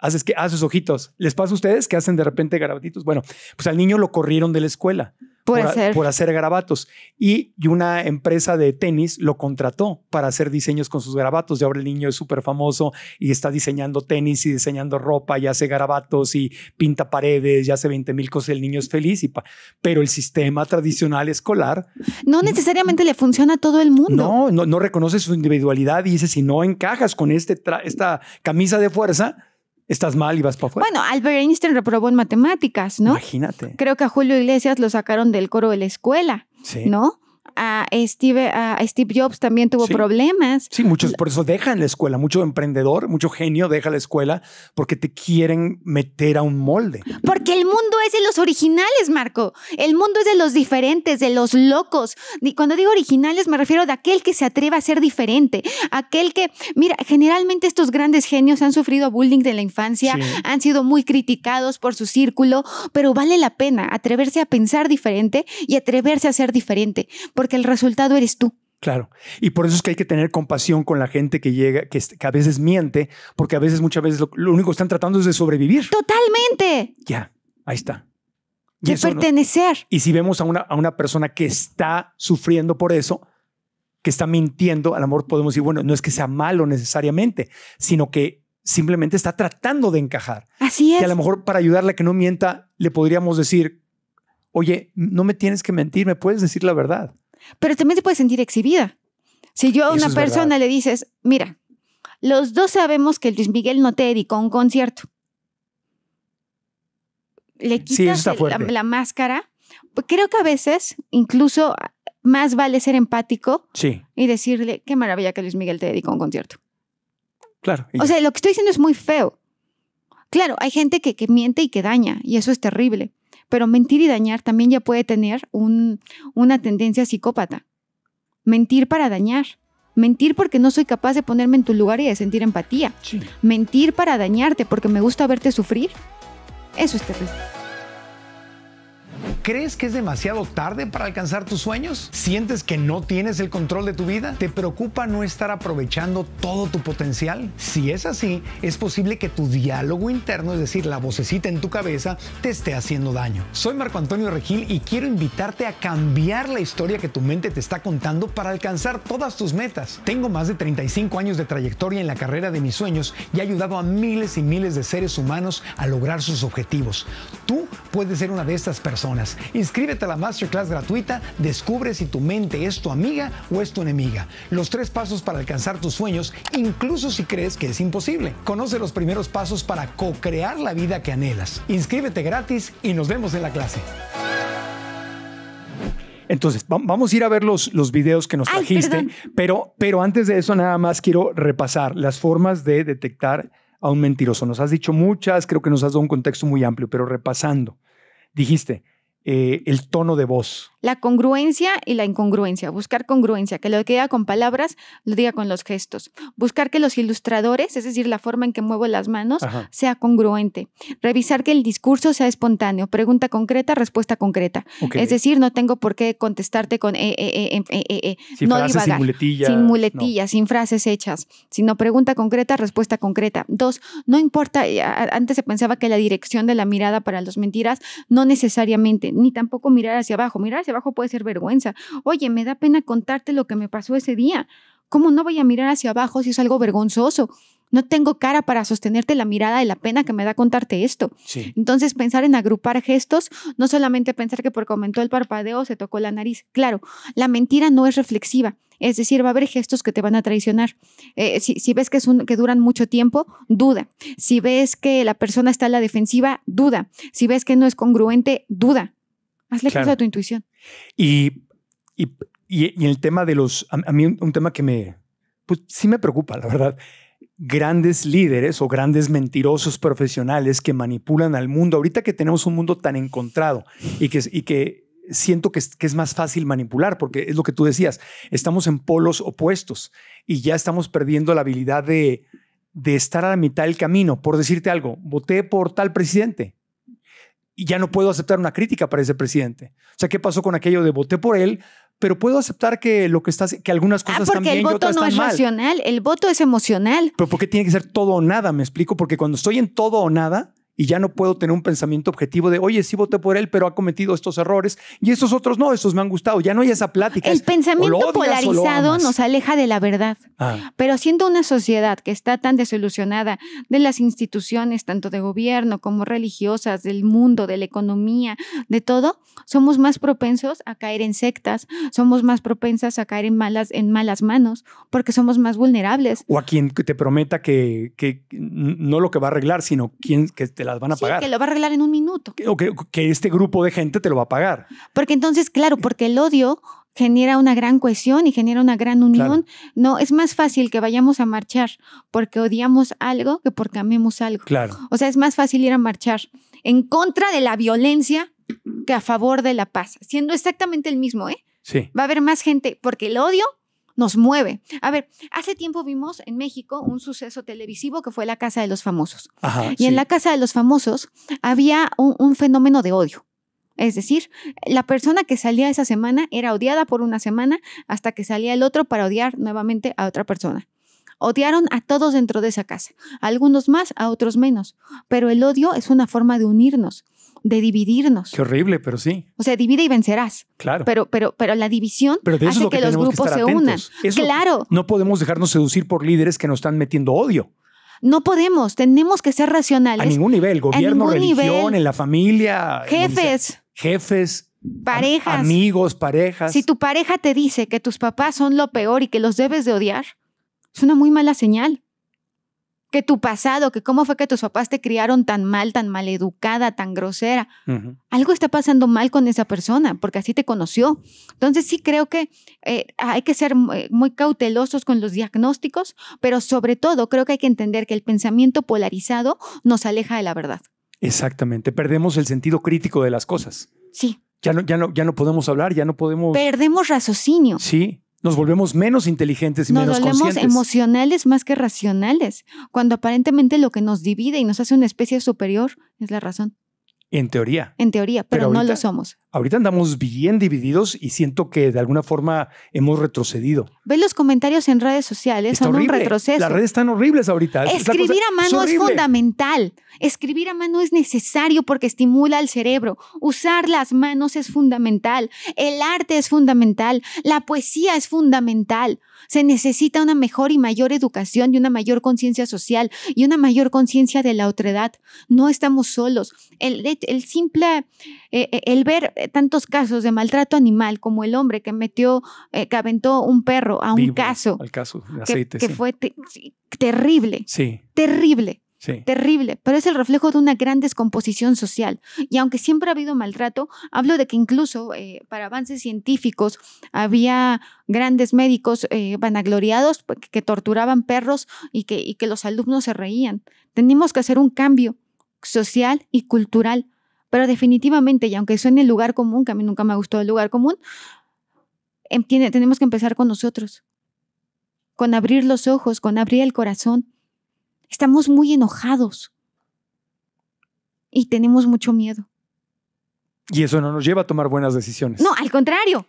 haces que haces ojitos. ¿Les pasa a ustedes que hacen de repente garabatitos? Bueno, pues al niño lo corrieron de la escuela por, por hacer garabatos y, una empresa de tenis lo contrató para hacer diseños con sus garabatos. Y ahora el niño es súper famoso y está diseñando tenis y diseñando ropa y hace garabatos y pinta paredes y hace 20 mil cosas. El niño es feliz, y pero el sistema tradicional escolar no necesariamente le funciona a todo el mundo. No, no, no reconoce su individualidad y dice si no encajas con este esta camisa de fuerza estás mal y vas para afuera. Bueno, Albert Einstein reprobó en matemáticas, ¿no? Imagínate. Creo que a Julio Iglesias lo sacaron del coro de la escuela, sí. ¿no? a Steve, Jobs también tuvo problemas. Sí, muchos por eso dejan la escuela, mucho emprendedor, mucho genio deja la escuela porque te quieren meter a un molde. Porque el mundo es de los originales, Marco. El mundo es de los diferentes, de los locos. Y cuando digo originales me refiero de aquel que se atreve a ser diferente, aquel que, mira, generalmente estos grandes genios han sufrido bullying de la infancia, han sido muy criticados por su círculo, pero vale la pena atreverse a pensar diferente y atreverse a ser diferente, porque que el resultado eres tú. Claro. Y por eso es que hay que tener compasión con la gente que llega, que, a veces miente, porque a veces, muchas veces, lo, único que están tratando es de sobrevivir. Totalmente. Ya, ahí está. Y de pertenecer. Y si vemos a una, a una persona que está sufriendo por eso, que está mintiendo, al amor podemos decir, bueno, no es que sea malo necesariamente, sino que simplemente está tratando de encajar. Así es. Y a lo mejor para ayudarle a que no mienta, le podríamos decir, oye, no me tienes que mentir, me puedes decir la verdad pero también te puede sentir exhibida. Si yo a una persona le dices, mira, los dos sabemos que Luis Miguel no te dedicó un concierto. Le quitas la, máscara. Pues creo que a veces incluso ah, más vale ser empático y decirle, qué maravilla que Luis Miguel te dedicó un concierto. Claro. O sea, lo que estoy diciendo es muy feo. Claro, hay gente que miente y que daña, y eso es terrible pero mentir y dañar también ya puede tener un, una tendencia psicópata. Mentir para dañar. Mentir porque no soy capaz de ponerme en tu lugar y de sentir empatía. Mentir para dañarte porque me gusta verte sufrir. Eso es terrible. ¿Crees que es demasiado tarde para alcanzar tus sueños? ¿Sientes que no tienes el control de tu vida? ¿Te preocupa no estar aprovechando todo tu potencial? Si es así, es posible que tu diálogo interno, es decir, la vocecita en tu cabeza, te esté haciendo daño. Soy Marco Antonio Regil y quiero invitarte a cambiar la historia que tu mente te está contando para alcanzar todas tus metas. Tengo más de 35 años de trayectoria en la carrera de mis sueños y he ayudado a miles y miles de seres humanos a lograr sus objetivos. Tú puedes ser una de estas personas Inscríbete a la masterclass gratuita Descubre si tu mente es tu amiga o es tu enemiga. Los tres pasos para alcanzar tus sueños, incluso si crees que es imposible. Conoce los primeros pasos para co-crear la vida que anhelas. Inscríbete gratis y nos vemos en la clase. Entonces, vamos a ir a ver los, los videos que nos trajiste, pero, pero antes de eso nada más quiero repasar las formas de detectar a un mentiroso. Nos has dicho muchas, creo que nos has dado un contexto muy amplio, pero repasando, dijiste, eh, el tono de voz. La congruencia y la incongruencia. Buscar congruencia, que lo que diga con palabras lo diga con los gestos. Buscar que los ilustradores, es decir, la forma en que muevo las manos, sea congruente. Revisar que el discurso sea espontáneo. Pregunta concreta, respuesta concreta. Es decir, no tengo por qué contestarte con eh, eh, eh, em, no divagar. Sin muletillas. Sin muletillas, sin frases hechas, sino pregunta concreta, respuesta concreta. Dos, no importa, antes se pensaba que la dirección de la mirada para los mentiras, no necesariamente, ni tampoco mirar hacia abajo, mirar abajo puede ser vergüenza. Oye, me da pena contarte lo que me pasó ese día. ¿Cómo no voy a mirar hacia abajo si es algo vergonzoso? No tengo cara para sostenerte la mirada de la pena que me da contarte esto. Entonces, pensar en agrupar gestos, no solamente pensar que porque aumentó el parpadeo se tocó la nariz. Claro, la mentira no es reflexiva. Es decir, va a haber gestos que te van a traicionar. Eh, si, ves que, es que duran mucho tiempo, duda. Si ves que la persona está a la defensiva, duda. Si ves que no es congruente, duda. Hazle caso a tu intuición. Y, el tema de los, a, mí un, tema que me, pues sí me preocupa, la verdad. Grandes líderes o grandes mentirosos profesionales que manipulan al mundo. Ahorita que tenemos un mundo tan encontrado y que, y que siento que es, que es, más fácil manipular, porque es lo que tú decías, estamos en polos opuestos y ya estamos perdiendo la habilidad de, de estar a la mitad del camino. Por decirte algo, voté por tal presidente, y ya no puedo aceptar una crítica para ese presidente. O sea, ¿qué pasó con aquello de voté por él? Pero puedo aceptar que lo que estás, que algunas cosas ah, el voto no es el voto es emocional. Pero ¿por qué tiene que ser todo o nada? Me explico, porque cuando estoy en todo o nada, y ya no puedo tener un pensamiento objetivo de, oye, sí voté por él, pero ha cometido estos errores y esos otros no, esos me han gustado. Ya no hay esa plática. El pensamiento polarizado nos aleja de la verdad. Ah. Pero siendo una sociedad que está tan desilusionada de las instituciones, tanto de gobierno como religiosas, del mundo, de la economía, de todo, somos más propensos a caer en sectas, somos más propensas a caer en malas, en malas manos, porque somos más vulnerables. O a quien te prometa que, que no lo que va a arreglar, sino quien que te la van a sí, Que lo va a arreglar en un minuto. O que, este grupo de gente te lo va a pagar. Porque entonces, claro, porque el odio genera una gran cohesión y genera una gran unión. No, es más fácil que vayamos a marchar porque odiamos algo que porque amemos algo. Claro. O sea, es más fácil ir a marchar en contra de la violencia que a favor de la paz, siendo exactamente el mismo, ¿eh? Sí. Va a haber más gente porque el odio nos mueve. A ver, hace tiempo vimos en México un suceso televisivo que fue la Casa de los Famosos. y en la Casa de los Famosos había un, fenómeno de odio. Es decir, la persona que salía esa semana era odiada por una semana hasta que salía el otro para odiar nuevamente a otra persona. Odiaron a todos dentro de esa casa, algunos más, a otros menos, pero el odio es una forma de unirnos de dividirnos. Qué horrible, pero sí. O sea, divide y vencerás. Claro. Pero, pero, pero la división hace que, los grupos se unan. claro. No podemos dejarnos seducir por líderes que nos están metiendo odio. No podemos, tenemos que ser racionales. A ningún nivel, gobierno, religión, en la familia. Jefes. Jefes, parejas. amigos, parejas. Si tu pareja te dice que tus papás son lo peor y que los debes de odiar, es una muy mala señal que tu pasado, que cómo fue que tus papás te criaron tan mal, tan maleducada, tan grosera. Algo está pasando mal con esa persona porque así te conoció. Entonces sí creo que eh, hay que ser muy, cautelosos con los diagnósticos, pero sobre todo creo que hay que entender que el pensamiento polarizado nos aleja de la verdad. Exactamente, perdemos el sentido crítico de las cosas. Sí. Ya no, ya no, ya no podemos hablar, ya no podemos... Perdemos raciocinio. Sí nos volvemos menos inteligentes y menos conscientes. Nos emocionales más que racionales, cuando aparentemente lo que nos divide y nos hace una especie superior es la razón. En teoría. En teoría, pero, no lo somos. Ahorita andamos bien divididos y siento que de alguna forma hemos retrocedido. Ve los comentarios en redes sociales, son un retroceso. Las redes están horribles ahorita. Escribir a mano es, es fundamental. Escribir a mano es necesario porque estimula el cerebro. Usar las manos es fundamental. El arte es fundamental. La poesía es fundamental. Se necesita una mejor y mayor educación y una mayor conciencia social y una mayor conciencia de la otredad. No estamos solos. El, simple, eh, eh, el ver eh, tantos casos de maltrato animal como el hombre que metió, que aventó un perro a un caso. Al caso que, fue terrible. Sí. Terrible. Terrible, pero es el reflejo de una gran descomposición social. Y aunque siempre ha habido maltrato, hablo de que incluso eh, para avances científicos había grandes médicos eh, vanagloriados pues, que torturaban perros y que, que los alumnos se reían. Tenemos que hacer un cambio social y cultural, pero definitivamente, y aunque suene el lugar común, que a mí nunca me gustó el lugar común, em, tenemos que empezar con nosotros, con abrir los ojos, con abrir el corazón Estamos muy enojados y tenemos mucho miedo. Y eso no nos lleva a tomar buenas decisiones. No, al contrario.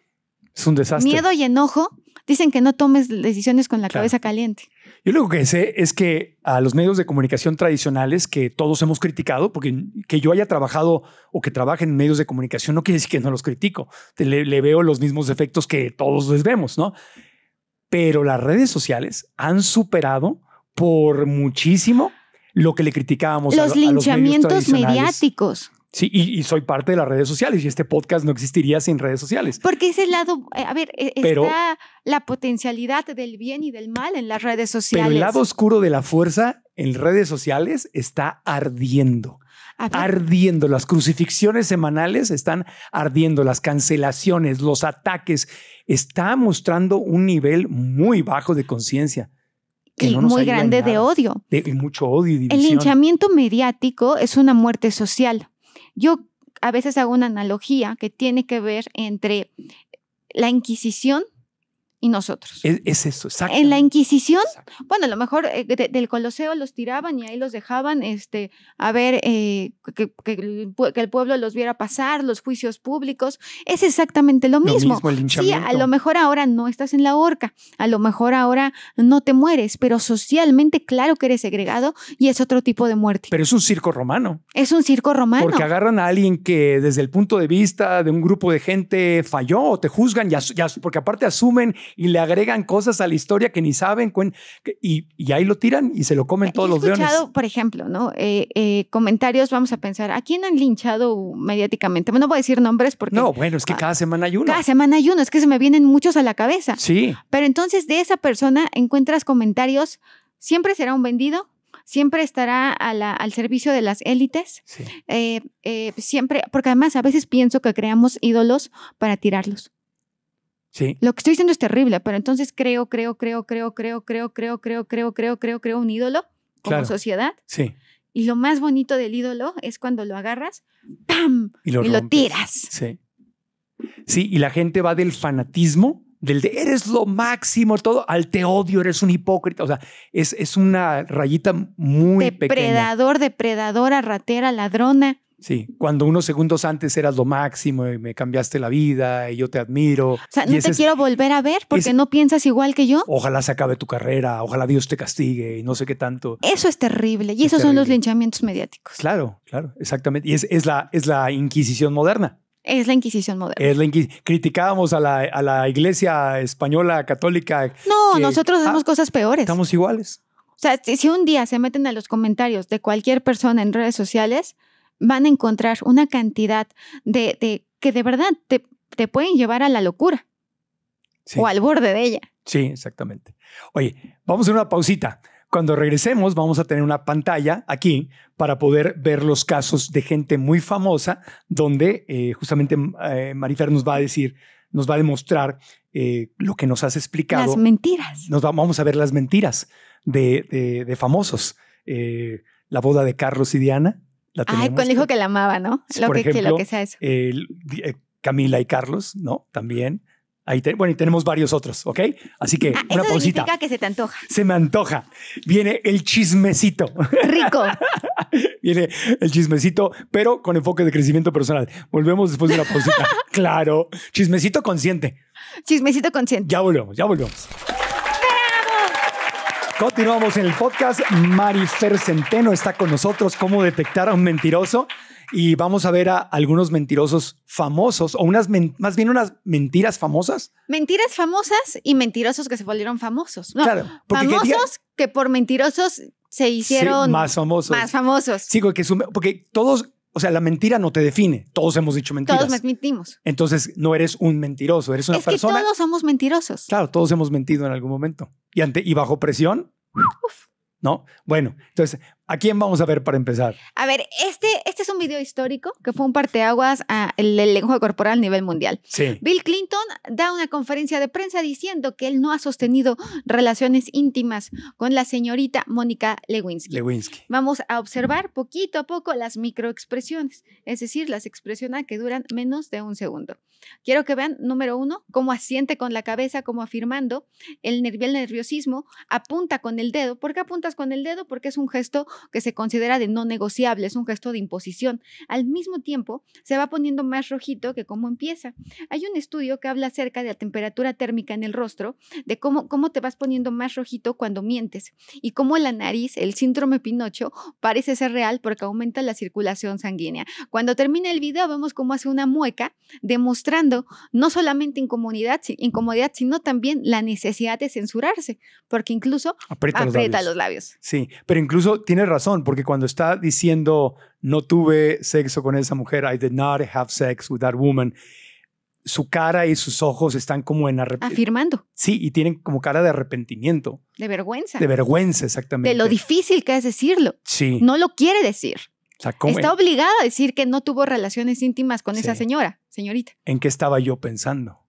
Es un desastre. Miedo y enojo dicen que no tomes decisiones con la cabeza caliente. Yo lo que sé es que a los medios de comunicación tradicionales que todos hemos criticado, porque que yo haya trabajado o que trabaje en medios de comunicación no quiere decir que no los critico. Le, veo los mismos defectos que todos les vemos, ¿no? Pero las redes sociales han superado por muchísimo lo que le criticábamos. Los linchamientos los mediáticos. Sí, y, soy parte de las redes sociales y este podcast no existiría sin redes sociales. Porque ese lado, eh, a ver, e, está la potencialidad del bien y del mal en las redes sociales. Pero el lado oscuro de la fuerza en redes sociales está ardiendo. Ardiendo, las crucifixiones semanales están ardiendo, las cancelaciones, los ataques. Está mostrando un nivel muy bajo de conciencia muy grande de odio. mucho odio El linchamiento mediático es una muerte social. Yo a veces hago una analogía que tiene que ver entre la Inquisición y nosotros. Es, eso, exacto. En la Inquisición, bueno, a lo mejor eh, del Coloseo los tiraban y ahí los dejaban este, a ver eh, que, el pueblo los viera pasar, los juicios públicos. Es exactamente lo mismo. sí, a lo mejor ahora no estás en la horca, a lo mejor ahora no te mueres, pero socialmente, claro que eres segregado y es otro tipo de muerte. Pero es un circo romano. Es un circo romano. Porque agarran a alguien que desde el punto de vista de un grupo de gente falló o te juzgan, y porque aparte asumen y le agregan cosas a la historia que ni saben y, y ahí lo tiran y se lo comen todos los por ejemplo, ¿no? Eh, eh, comentarios, vamos a pensar, ¿a quién han linchado mediáticamente? Bueno, no voy a decir nombres porque... No, bueno, es que ah, cada semana hay uno. Cada semana hay uno, es que se me vienen muchos a la cabeza. Sí. Pero entonces de esa persona encuentras comentarios, siempre será un vendido, siempre estará al servicio de las élites, sí. Eh, siempre, porque además a veces pienso que creamos ídolos para tirarlos. Lo que estoy diciendo es terrible, pero entonces creo, creo, creo, creo, creo, creo, creo, creo, creo, creo, creo, creo un ídolo como sociedad. Sí. Y lo más bonito del ídolo es cuando lo agarras, ¡pam! Y lo, tiras. Sí. Sí, y la gente va del fanatismo, del de eres lo máximo, todo, al te odio, eres un hipócrita. O sea, es, es una rayita muy pequeña. Depredador, depredadora, ratera, ladrona. Sí, cuando unos segundos antes eras lo máximo y me cambiaste la vida y yo te admiro. O sea, no te quiero volver a ver porque no piensas igual que yo. Ojalá se acabe tu carrera, ojalá Dios te castigue y no sé qué tanto. Eso es terrible y esos son los linchamientos mediáticos. Claro, claro, exactamente. Y es, la, es la Inquisición moderna. Es la Inquisición moderna. Es la Criticábamos a la, a la, Iglesia española católica. No, nosotros ah, hacemos cosas peores. Estamos iguales. O sea, si un día se meten a los comentarios de cualquier persona en redes sociales, van a encontrar una cantidad de, que de verdad te, te, pueden llevar a la locura o al borde de ella. Sí, exactamente. Oye, vamos a hacer una pausita. Cuando regresemos vamos a tener una pantalla aquí para poder ver los casos de gente muy famosa donde eh, justamente eh, Marifer nos va a decir, nos va a demostrar eh, lo que nos has explicado. Las mentiras. Nos vamos a ver las mentiras de, de famosos. la boda de Carlos y Diana, la Ay, dijo que la amaba, ¿no? Lo, que, sea eso. Eh, Camila y Carlos, ¿no? También. Ahí bueno, y tenemos varios otros, ¿ok? Así que ah, una pausita. que se te antoja. Se me antoja. Viene el chismecito. Rico. Viene el chismecito, pero con enfoque de crecimiento personal. Volvemos después de la pausita. claro. Chismecito consciente. Chismecito consciente. Ya volvemos, ya volvemos. Continuamos en el podcast. Marifer Centeno está con nosotros. ¿Cómo detectar a un mentiroso? Y vamos a ver a algunos mentirosos famosos, o unas más bien unas mentiras famosas. Mentiras famosas y mentirosos que se volvieron famosos. claro, famosos que, por mentirosos se hicieron más famosos. Más famosos. Sí, porque todos o sea, la mentira no te define. Todos hemos dicho mentiras. Todos mentimos. Entonces, no eres un mentiroso, eres una es que Todos somos mentirosos. Claro, todos hemos mentido en algún momento. Y, ante, y bajo presión, ¿no? Bueno, entonces, ¿A quién vamos a ver para empezar? A ver, este, este es un video histórico que fue un parteaguas del el lenguaje corporal a nivel mundial. Bill Clinton da una conferencia de prensa diciendo que él no ha sostenido relaciones íntimas con la señorita Mónica Lewinsky. Lewinsky. Vamos a observar poquito a poco las microexpresiones, es decir, las expresiones que duran menos de un segundo. Quiero que vean, número uno, cómo asiente con la cabeza, como afirmando el, nervio el nerviosismo, apunta con el dedo. ¿Por qué apuntas con el dedo? Porque es un gesto que se considera de no negociable, es un gesto de imposición. Al mismo tiempo, se va poniendo más rojito que como empieza. Hay un estudio que habla acerca de la temperatura térmica en el rostro, de cómo, cómo te vas poniendo más rojito cuando mientes y cómo la nariz, el síndrome Pinocho, parece ser real porque aumenta la circulación sanguínea. Cuando termina el video vemos cómo hace una mueca demostrando no solamente incomodidad, incomodidad sino también la necesidad de censurarse, porque incluso aprieta, los, labios. Sí, pero incluso tiene razón, porque cuando está diciendo no tuve sexo con esa mujer, I did not have sex with that woman, su cara y sus ojos están como en afirmando. Sí, y tienen como cara de arrepentimiento. De vergüenza. De vergüenza, exactamente. De lo difícil que es decirlo. Sí. No lo quiere decir. está obligada a decir que no tuvo relaciones íntimas con esa señora, señorita. ¿En qué estaba yo pensando?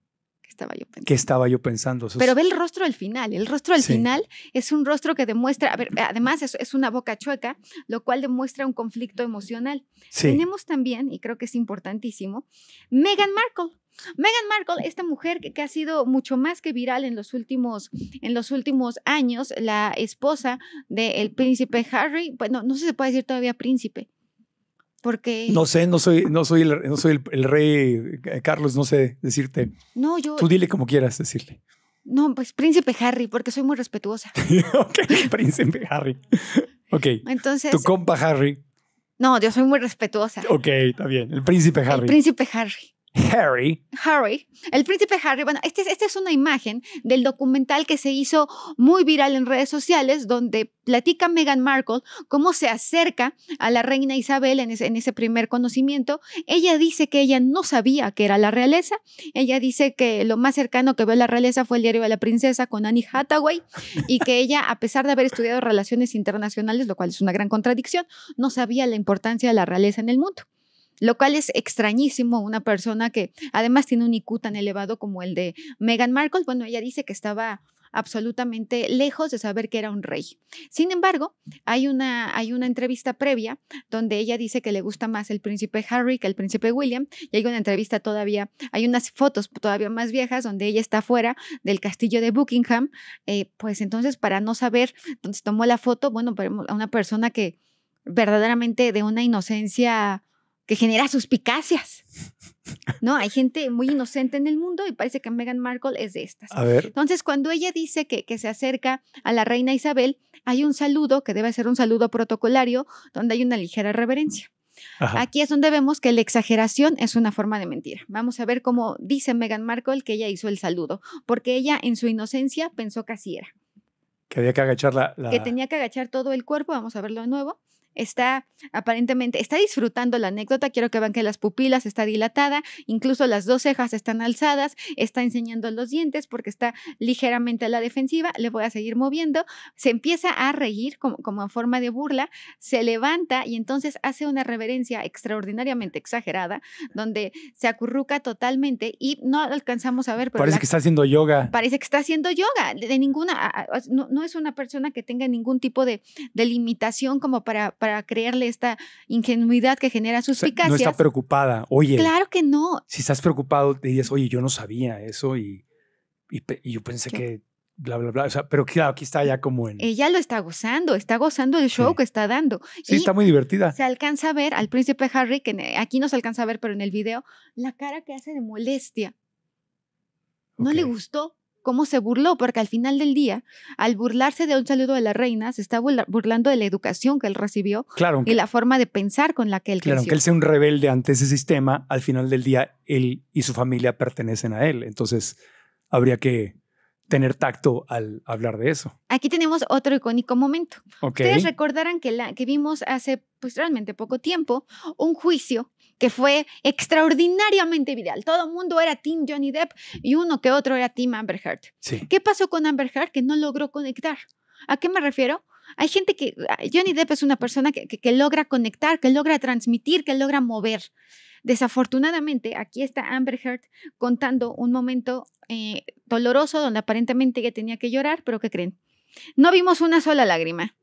estaba yo pensando? ¿Qué estaba yo pensando? Pero ve el rostro al final. El rostro al final es un rostro que demuestra, a ver, además es, una boca chueca, lo cual demuestra un conflicto emocional. Tenemos también, y creo que es importantísimo, Meghan Markle. Meghan Markle, esta mujer que, ha sido mucho más que viral en los últimos, en los últimos años, la esposa del príncipe Harry, bueno, no sé se puede decir todavía príncipe, no sé, no soy, no soy, el, no soy el, rey eh, Carlos, no sé decirte. No, yo... Tú dile como quieras decirle. No, pues príncipe Harry, porque soy muy respetuosa. príncipe Harry. Ok. Entonces... Tu compa Harry. No, yo soy muy respetuosa. Ok, está bien. El príncipe Harry. El príncipe Harry. Harry. Harry. El príncipe Harry. Bueno, este esta es una imagen del documental que se hizo muy viral en redes sociales, donde platica Meghan Markle cómo se acerca a la reina Isabel en ese, en ese primer conocimiento. Ella dice que ella no sabía que era la realeza. Ella dice que lo más cercano que vio a la realeza fue el diario de la princesa con Annie Hathaway y que ella, a pesar de haber estudiado relaciones internacionales, lo cual es una gran contradicción, no sabía la importancia de la realeza en el mundo lo cual es extrañísimo. Una persona que además tiene un IQ tan elevado como el de Meghan Markle, bueno, ella dice que estaba absolutamente lejos de saber que era un rey. Sin embargo, hay una, hay una entrevista previa donde ella dice que le gusta más el príncipe Harry que el príncipe William y hay una entrevista todavía, hay unas fotos todavía más viejas donde ella está fuera del castillo de Buckingham, eh, pues entonces para no saber dónde tomó la foto, bueno, a una persona que verdaderamente de una inocencia que genera suspicacias. No, hay gente muy inocente en el mundo y parece que Meghan Markle es de estas. Entonces, cuando ella dice que, se acerca a la reina Isabel, hay un saludo que debe ser un saludo protocolario donde hay una ligera reverencia. Aquí es donde vemos que la exageración es una forma de mentira. Vamos a ver cómo dice Meghan Markle que ella hizo el saludo, porque ella en su inocencia pensó que así era. Que había que agachar Que tenía que agachar todo el cuerpo, vamos a verlo de nuevo está aparentemente, está disfrutando la anécdota, quiero que vean que las pupilas está dilatada, incluso las dos cejas están alzadas, está enseñando los dientes porque está ligeramente a la defensiva, le voy a seguir moviendo, se empieza a reír como, como en forma de burla, se levanta y entonces hace una reverencia extraordinariamente exagerada, donde se acurruca totalmente y no alcanzamos a ver. Pero parece que está haciendo yoga. Parece que está haciendo yoga, de, ninguna, no, es una persona que tenga ningún tipo de limitación como para para creerle esta ingenuidad que genera sus O no está preocupada, oye. Claro que no. Si estás preocupado, te dices, oye, yo no sabía eso y, yo pensé que bla, bla, bla. O sea, pero claro, aquí está ya como en... Ella lo está gozando, está gozando el show que está dando. Sí, está muy divertida. Se alcanza a ver al príncipe Harry, que eh, aquí no se alcanza a ver, pero en el video, la cara que hace de molestia. No le gustó cómo se burló, porque al final del día, al burlarse de un saludo de la reina, se está burlando de la educación que él recibió y la forma de pensar con la que él creció. Claro, aunque él sea un rebelde ante ese sistema, al final del día él y su familia pertenecen a él. Entonces, habría que tener tacto al hablar de eso. Aquí tenemos otro icónico momento. Ustedes recordarán que, vimos hace pues, realmente poco tiempo un juicio que fue extraordinariamente viral. Todo el mundo era Team Johnny Depp y uno que otro era Team Amber Heard. ¿Qué pasó con Amber Heard que no logró conectar? ¿A qué me refiero? Hay gente que, Johnny Depp es una persona que, logra conectar, que logra transmitir, que logra mover. Desafortunadamente, aquí está Amber Heard contando un momento eh, doloroso donde aparentemente ella tenía que llorar, pero ¿qué creen? No vimos una sola lágrima.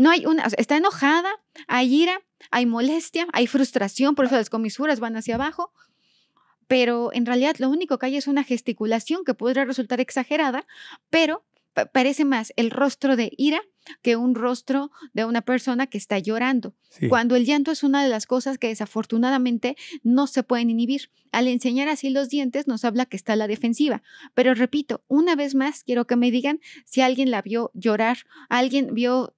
No hay una, está enojada, hay ira, hay molestia, hay frustración, por eso las comisuras van hacia abajo, pero en realidad lo único que hay es una gesticulación que podría resultar exagerada, pero parece más el rostro de ira que un rostro de una persona que está llorando, cuando el llanto es una de las cosas que desafortunadamente no se pueden inhibir. Al enseñar así los dientes nos habla que está la defensiva, pero repito, una vez más quiero que me digan si alguien la vio llorar, alguien vio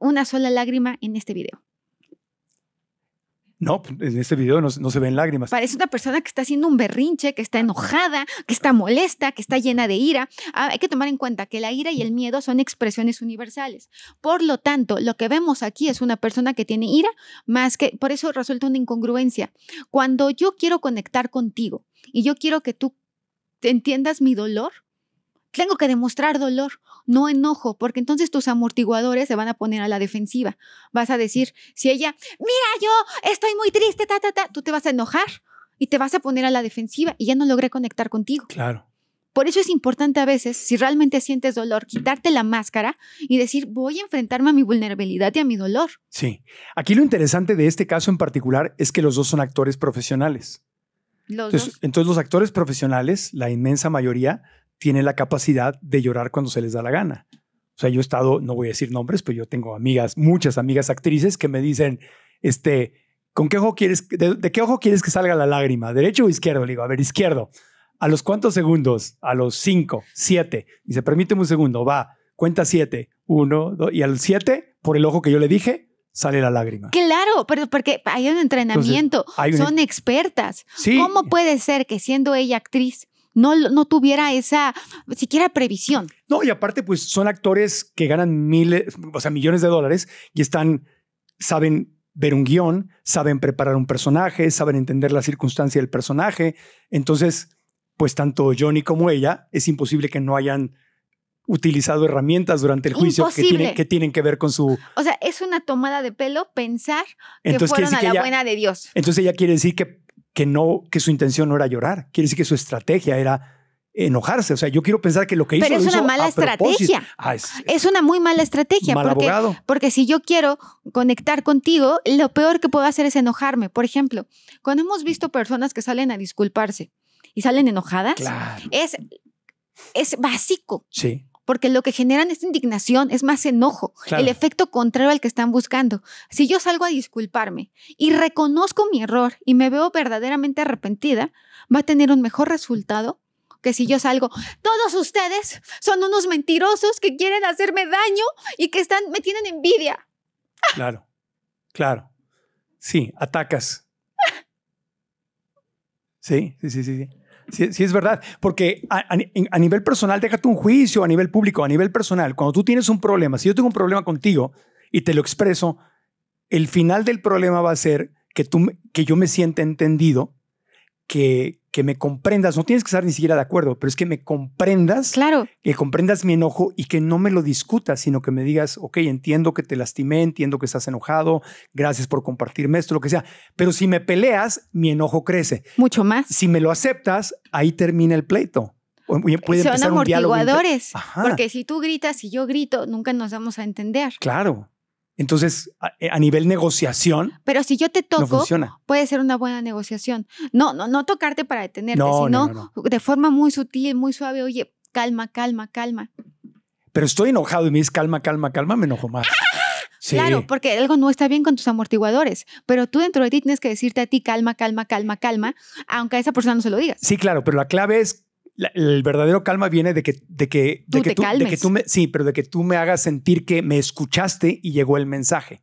una sola lágrima en este video. No, en este video no, se ven lágrimas. Parece una persona que está haciendo un berrinche, que está enojada, que está molesta, que está llena de ira. Ah, hay que tomar en cuenta que la ira y el miedo son expresiones universales. Por lo tanto, lo que vemos aquí es una persona que tiene ira, más que por eso resulta una incongruencia. Cuando yo quiero conectar contigo y yo quiero que tú entiendas mi dolor, tengo que demostrar dolor, no enojo, porque entonces tus amortiguadores se van a poner a la defensiva. Vas a decir, si ella, mira, yo estoy muy triste, ta, ta, ta, tú te vas a enojar y te vas a poner a la defensiva y ya no logré conectar contigo. Claro. Por eso es importante a veces, si realmente sientes dolor, quitarte la máscara y decir, voy a enfrentarme a mi vulnerabilidad y a mi dolor. Sí. Aquí lo interesante de este caso en particular es que los dos son actores profesionales. Los entonces los actores profesionales, la inmensa mayoría, tiene la capacidad de llorar cuando se les da la gana. O sea, yo he estado, no voy a decir nombres, pero yo tengo amigas, muchas amigas actrices que me dicen, este, ¿con qué ojo quieres, de, qué ojo quieres que salga la lágrima? ¿Derecho o izquierdo? Le digo, a ver, izquierdo. ¿A los cuántos segundos? A los cinco, siete. Dice, permíteme un segundo, va, cuenta siete, uno, dos, y al siete, por el ojo que yo le dije, sale la lágrima. Claro, pero porque hay un entrenamiento, son expertas. ¿Cómo puede ser que siendo ella actriz no, tuviera esa siquiera previsión. No, y aparte, pues son actores que ganan miles, o sea, millones de dólares y están, saben ver un guión, saben preparar un personaje, saben entender la circunstancia del personaje. Entonces, pues tanto Johnny como ella, es imposible que no hayan utilizado herramientas durante el juicio que tienen, que ver con su... O sea, es una tomada de pelo pensar que fueron a la buena de Dios. Entonces ella quiere decir que que no, que su intención no era llorar. Quiere decir que su estrategia era enojarse. O sea, yo quiero pensar que lo que hizo. Pero es una mala estrategia. Ah, es, una muy mala estrategia. porque, porque si yo quiero conectar contigo, lo peor que puedo hacer es enojarme. Por ejemplo, cuando hemos visto personas que salen a disculparse y salen enojadas, es, es básico. Sí porque lo que generan es indignación, es más enojo, el efecto contrario al que están buscando. Si yo salgo a disculparme y reconozco mi error y me veo verdaderamente arrepentida, va a tener un mejor resultado que si yo salgo, todos ustedes son unos mentirosos que quieren hacerme daño y que están, me tienen envidia. Claro, claro. Sí, atacas. Sí, sí, sí, sí. Sí, es verdad, porque a, nivel personal, déjate un juicio, a nivel público, a nivel personal, cuando tú tienes un problema, si yo tengo un problema contigo y te lo expreso, el final del problema va a ser que, tú, que yo me sienta entendido, que, que me comprendas, no tienes que estar ni siquiera de acuerdo, pero es que me comprendas, claro. que comprendas mi enojo y que no me lo discutas, sino que me digas, ok, entiendo que te lastimé, entiendo que estás enojado, gracias por compartirme esto, lo que sea, pero si me peleas, mi enojo crece. Mucho más. Si me lo aceptas, ahí termina el pleito. Son amortiguadores, porque si tú gritas y yo grito, nunca nos vamos a entender. Claro. Entonces, eh, a, nivel negociación. Pero si yo te toco, puede ser una buena negociación. No, no, no tocarte para detenerte, sino de forma muy sutil, y muy suave. Oye, calma, calma, calma. Pero estoy enojado y me dices calma, calma, calma, me enojo más. ¡Ah! Claro, porque algo no está bien con tus amortiguadores, pero tú dentro de ti tienes que decirte a ti calma, calma, calma, calma, aunque a esa persona no se lo diga. Sí, claro, pero la clave es el verdadero calma viene de que, de que, tú de que, tú, de que tú me, sí, pero de que tú me hagas sentir que me escuchaste y llegó el mensaje.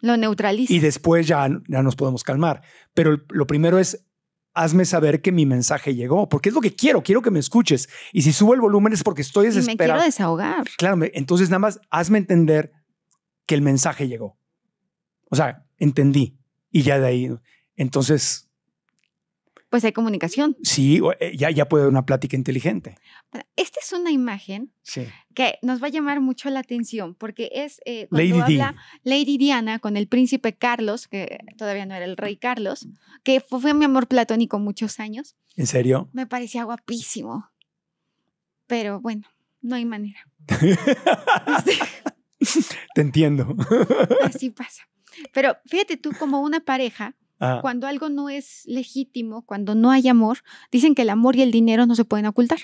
Lo neutraliza. Y después ya, ya nos podemos calmar. Pero lo primero es hazme saber que mi mensaje llegó, porque es lo que quiero, quiero que me escuches. Y si subo el volumen es porque estoy desesperado. me quiero desahogar. Claro, entonces nada más hazme entender que el mensaje llegó. O sea, entendí y ya de ahí. Entonces, pues hay comunicación. Sí, eh, ya, ya puede haber una plática inteligente. Esta es una imagen que nos va a llamar mucho la atención porque es eh, cuando Lady habla Lady Diana con el príncipe Carlos, que todavía no era el rey Carlos, mm. que fue mi amor platónico muchos años. ¿En serio? Me parecía guapísimo. Pero bueno, no hay manera. Te entiendo. Así pasa. Pero fíjate tú como una pareja cuando algo no es legítimo, cuando no hay amor, dicen que el amor y el dinero no se pueden ocultar.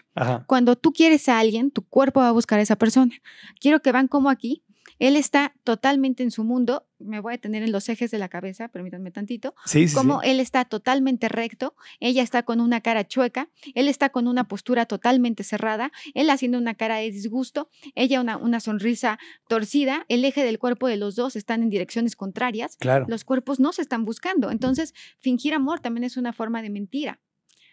Cuando tú quieres a alguien, tu cuerpo va a buscar a esa persona. Quiero que van como aquí, él está totalmente en su mundo, me voy a tener en los ejes de la cabeza, permítanme tantito, como él está totalmente recto, ella está con una cara chueca, él está con una postura totalmente cerrada, él haciendo una cara de disgusto, ella una, una sonrisa torcida, el eje del cuerpo de los dos están en direcciones contrarias, los cuerpos no se están buscando, entonces fingir amor también es una forma de mentira.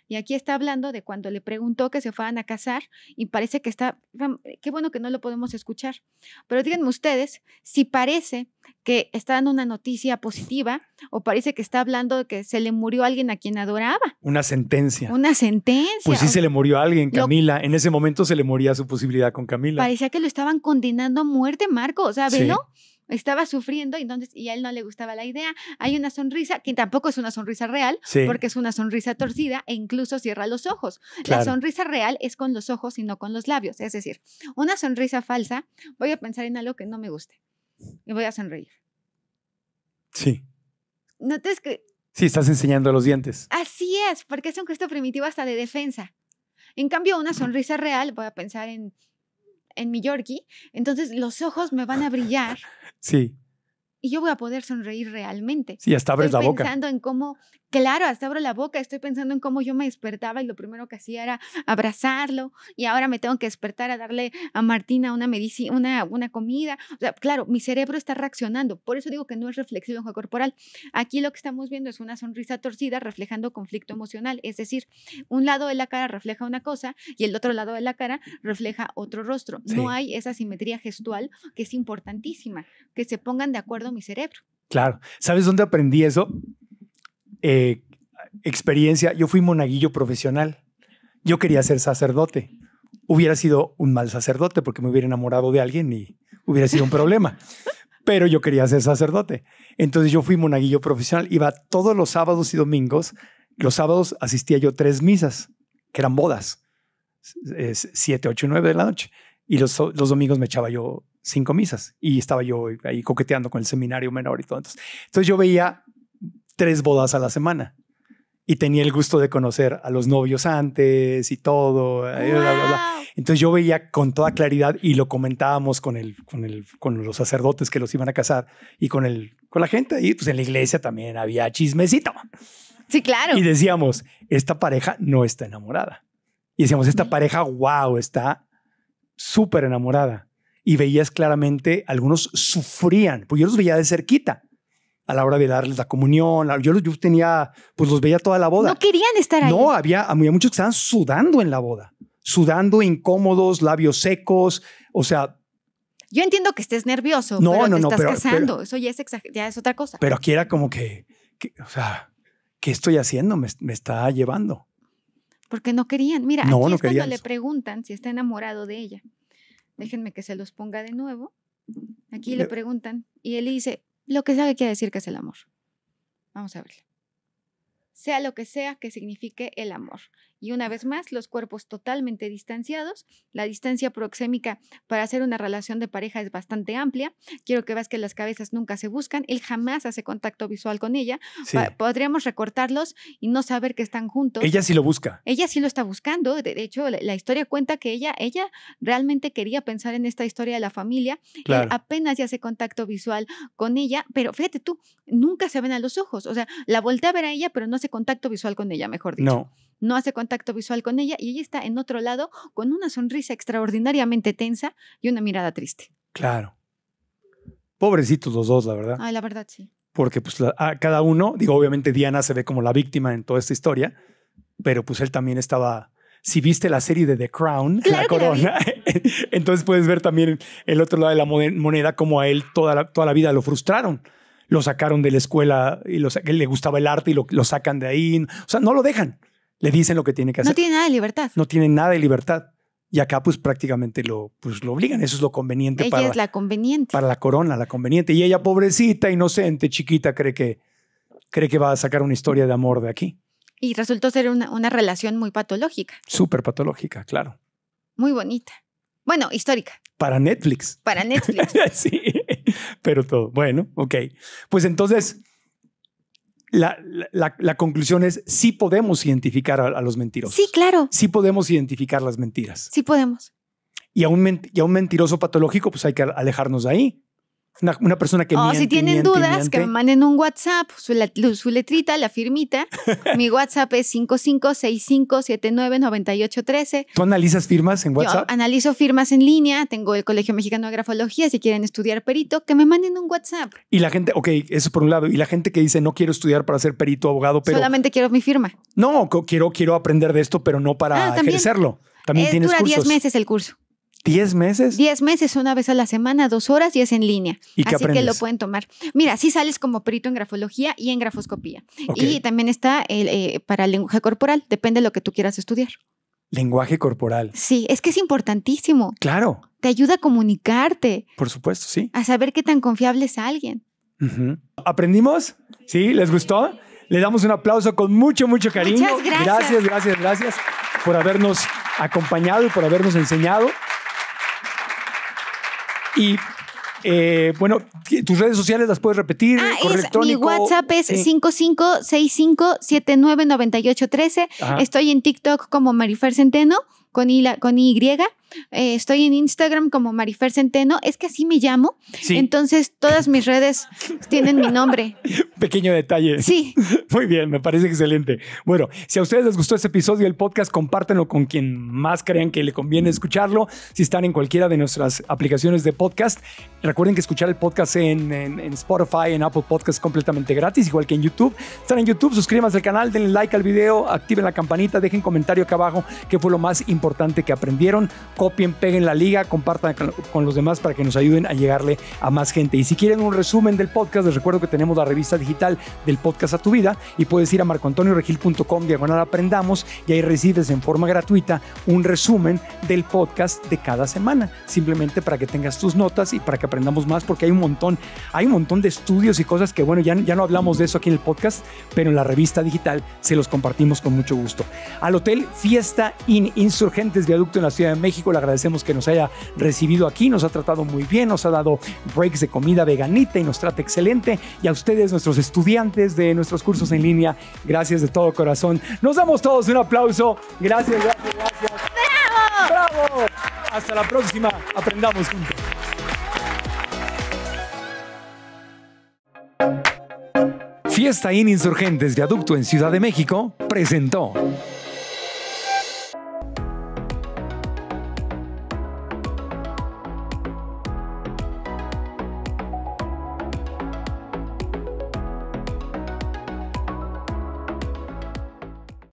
Y aquí está hablando de cuando le preguntó que se fueran a casar y parece que está, eh, qué bueno que no lo podemos escuchar. Pero díganme ustedes si parece que está dando una noticia positiva o parece que está hablando de que se le murió alguien a quien adoraba. Una sentencia. Una sentencia. Pues sí, se le murió a alguien, Camila. En ese momento se le moría su posibilidad con Camila. Parecía que lo estaban condenando a muerte, Marco. O sea, estaba sufriendo y entonces y a él no le gustaba la idea. Hay una sonrisa que tampoco es una sonrisa real porque es una sonrisa torcida e incluso cierra los ojos. La sonrisa real es con los ojos y no con los labios, es decir, una sonrisa falsa, voy a pensar en algo que no me guste y voy a sonreír. Sí. Notas que Sí, estás enseñando los dientes. Así es, porque es un gesto primitivo hasta de defensa. En cambio, una sonrisa real, voy a pensar en en mi Yorkie, entonces los ojos me van a brillar. Sí y yo voy a poder sonreír realmente. Sí, hasta abres la boca. Estoy pensando en cómo, claro, hasta abro la boca, estoy pensando en cómo yo me despertaba y lo primero que hacía era abrazarlo y ahora me tengo que despertar a darle a Martina una medicina, una, una comida. O sea, claro, mi cerebro está reaccionando, por eso digo que no es reflexivo en corporal. Aquí lo que estamos viendo es una sonrisa torcida reflejando conflicto emocional, es decir, un lado de la cara refleja una cosa y el otro lado de la cara refleja otro rostro. No hay esa simetría gestual que es importantísima, que se pongan de acuerdo mi cerebro. Claro. ¿Sabes dónde aprendí eso? Eh, experiencia. Yo fui monaguillo profesional. Yo quería ser sacerdote. Hubiera sido un mal sacerdote porque me hubiera enamorado de alguien y hubiera sido un problema. Pero yo quería ser sacerdote. Entonces yo fui monaguillo profesional. Iba todos los sábados y domingos. Los sábados asistía yo tres misas, que eran bodas. 7, 8, nueve de la noche. Y los, los domingos me echaba yo cinco misas y estaba yo ahí coqueteando con el seminario menor y todo. Entonces, yo veía tres bodas a la semana y tenía el gusto de conocer a los novios antes y todo. Eh, entonces yo veía con toda claridad y lo comentábamos con el, con el, con los sacerdotes que los iban a casar y con el, con la gente. Y pues en la iglesia también había chismecito. Sí, claro. Y decíamos, esta pareja no está enamorada. Y decíamos, esta pareja, wow, está súper enamorada y veías claramente, algunos sufrían, pues yo los veía de cerquita a la hora de darles la comunión. Yo, los, tenía, pues los veía toda la boda. No querían estar ahí. No, había, había muchos que estaban sudando en la boda, sudando incómodos, labios secos, o sea... Yo entiendo que estés nervioso, no, pero no, estás casando, eso ya es, otra cosa. Pero aquí era como que, o sea, ¿qué estoy haciendo? Me, está llevando. Porque no querían. Mira, aquí cuando le preguntan si está enamorado de ella. Déjenme que se los ponga de nuevo. Aquí le preguntan y él dice, lo que sabe quiere decir que es el amor. Vamos a verlo. Sea lo que sea que signifique el amor y una vez más los cuerpos totalmente distanciados. La distancia proxémica para hacer una relación de pareja es bastante amplia. Quiero que veas que las cabezas nunca se buscan, él jamás hace contacto visual con ella. Podríamos recortarlos y no saber que están juntos. Ella sí lo busca. Ella sí lo está buscando. De hecho, la, historia cuenta que ella, ella realmente quería pensar en esta historia de la familia. Él apenas ya hace contacto visual con ella, pero fíjate tú, nunca se ven a los ojos. O sea, la voltea a ver a ella, pero no hace contacto visual con ella, mejor dicho. No no hace contacto visual con ella y ella está en otro lado con una sonrisa extraordinariamente tensa y una mirada triste. Claro. Pobrecitos los dos, la verdad. Ay, la verdad, sí. Porque pues a cada uno, digo, obviamente Diana se ve como la víctima en toda esta historia, pero pues él también estaba si viste la serie de The Crown, La Corona, entonces puedes ver también el otro lado de la moneda, como a él toda la, toda la vida lo frustraron. Lo sacaron de la escuela y lo, le gustaba el arte y lo, sacan de ahí. O sea, no lo dejan le dicen lo que tiene que hacer. No tiene nada de libertad. No tiene nada de libertad. Y acá pues prácticamente lo, pues, lo obligan. Eso es lo conveniente ella es la conveniente. Para la corona, la conveniente. Y ella, pobrecita, inocente, chiquita, cree que, cree que va a sacar una historia de amor de aquí. Y resultó ser una, una relación muy patológica. Súper patológica, claro. Muy bonita. Bueno, histórica. Para Netflix. Para Netflix. sí, pero todo. Bueno, ok. Pues entonces la, la, conclusión es sí podemos identificar a, los mentirosos. Sí, claro. Sí podemos identificar las mentiras. Sí podemos. Y a un, y a un mentiroso patológico, pues hay que alejarnos de ahí. Una, persona que... O oh, si tienen dudas, que me manden un WhatsApp, su, letrita, la firmita. Mi WhatsApp es 5565799813. ¿Tú analizas firmas en WhatsApp? Yo analizo firmas en línea, tengo el Colegio Mexicano de Grafología, si quieren estudiar perito, que me manden un WhatsApp. Y la gente, ok, eso por un lado, y la gente que dice, no quiero estudiar para ser perito, abogado, pero... Solamente quiero mi firma. No, quiero, quiero aprender de esto, pero no para ah, ejercerlo. También eh, tienes dura 10 meses el curso. ¿Diez meses? Diez meses, una vez a la semana, dos horas y es en línea. ¿Y Así que lo pueden tomar. Mira, sí sales como perito en grafología y en grafoscopía. Y también está eh, para lenguaje corporal, depende de lo que tú quieras estudiar. Lenguaje corporal. Sí, es que es importantísimo. Claro. Te ayuda a comunicarte. Por supuesto, sí. A saber qué tan confiable es alguien. ¿Aprendimos? ¿Sí? ¿Les gustó? Le damos un aplauso con mucho, mucho cariño. gracias. Gracias, gracias, gracias por habernos acompañado y por habernos enseñado. Y eh, bueno, tus redes sociales las puedes repetir. Ah, es, mi WhatsApp es 5565799813. Eh. Estoy en TikTok como Marifer Centeno con, I, con Y. Eh, estoy en Instagram como Marifer Centeno, es que así me llamo. Entonces todas mis redes tienen mi nombre. Pequeño detalle. Sí. Muy bien, me parece excelente. Bueno, si a ustedes les gustó este episodio del podcast, compártenlo con quien más crean que le conviene escucharlo. Si están en cualquiera de nuestras aplicaciones de podcast, recuerden que escuchar el podcast en, Spotify, en Apple Podcast completamente gratis, igual que en YouTube. Están en YouTube, suscríbanse al canal, denle like al video, activen la campanita, dejen comentario acá abajo qué fue lo más importante que aprendieron copien, peguen la liga, compartan con los demás para que nos ayuden a llegarle a más gente. Y si quieren un resumen del podcast, les recuerdo que tenemos la revista digital del podcast a tu vida y puedes ir a marcoantonioregil.com diagonal aprendamos y ahí recibes en forma gratuita un resumen del podcast de cada semana, simplemente para que tengas tus notas y para que aprendamos más porque hay un montón, hay un montón de estudios y cosas que bueno, ya, ya no hablamos de eso aquí en el podcast, pero en la revista digital se los compartimos con mucho gusto. Al hotel Fiesta in Insurgentes Viaducto en la Ciudad de México agradecemos que nos haya recibido aquí, nos ha tratado muy bien, nos ha dado breaks de comida veganita y nos trata excelente. Y a ustedes, nuestros estudiantes de nuestros cursos en línea, gracias de todo corazón. Nos damos todos un aplauso. Gracias, gracias, gracias. ¡Bravo! ¡Bravo! Hasta la próxima. Aprendamos juntos. Fiesta In Insurgentes de Aducto en Ciudad de México presentó.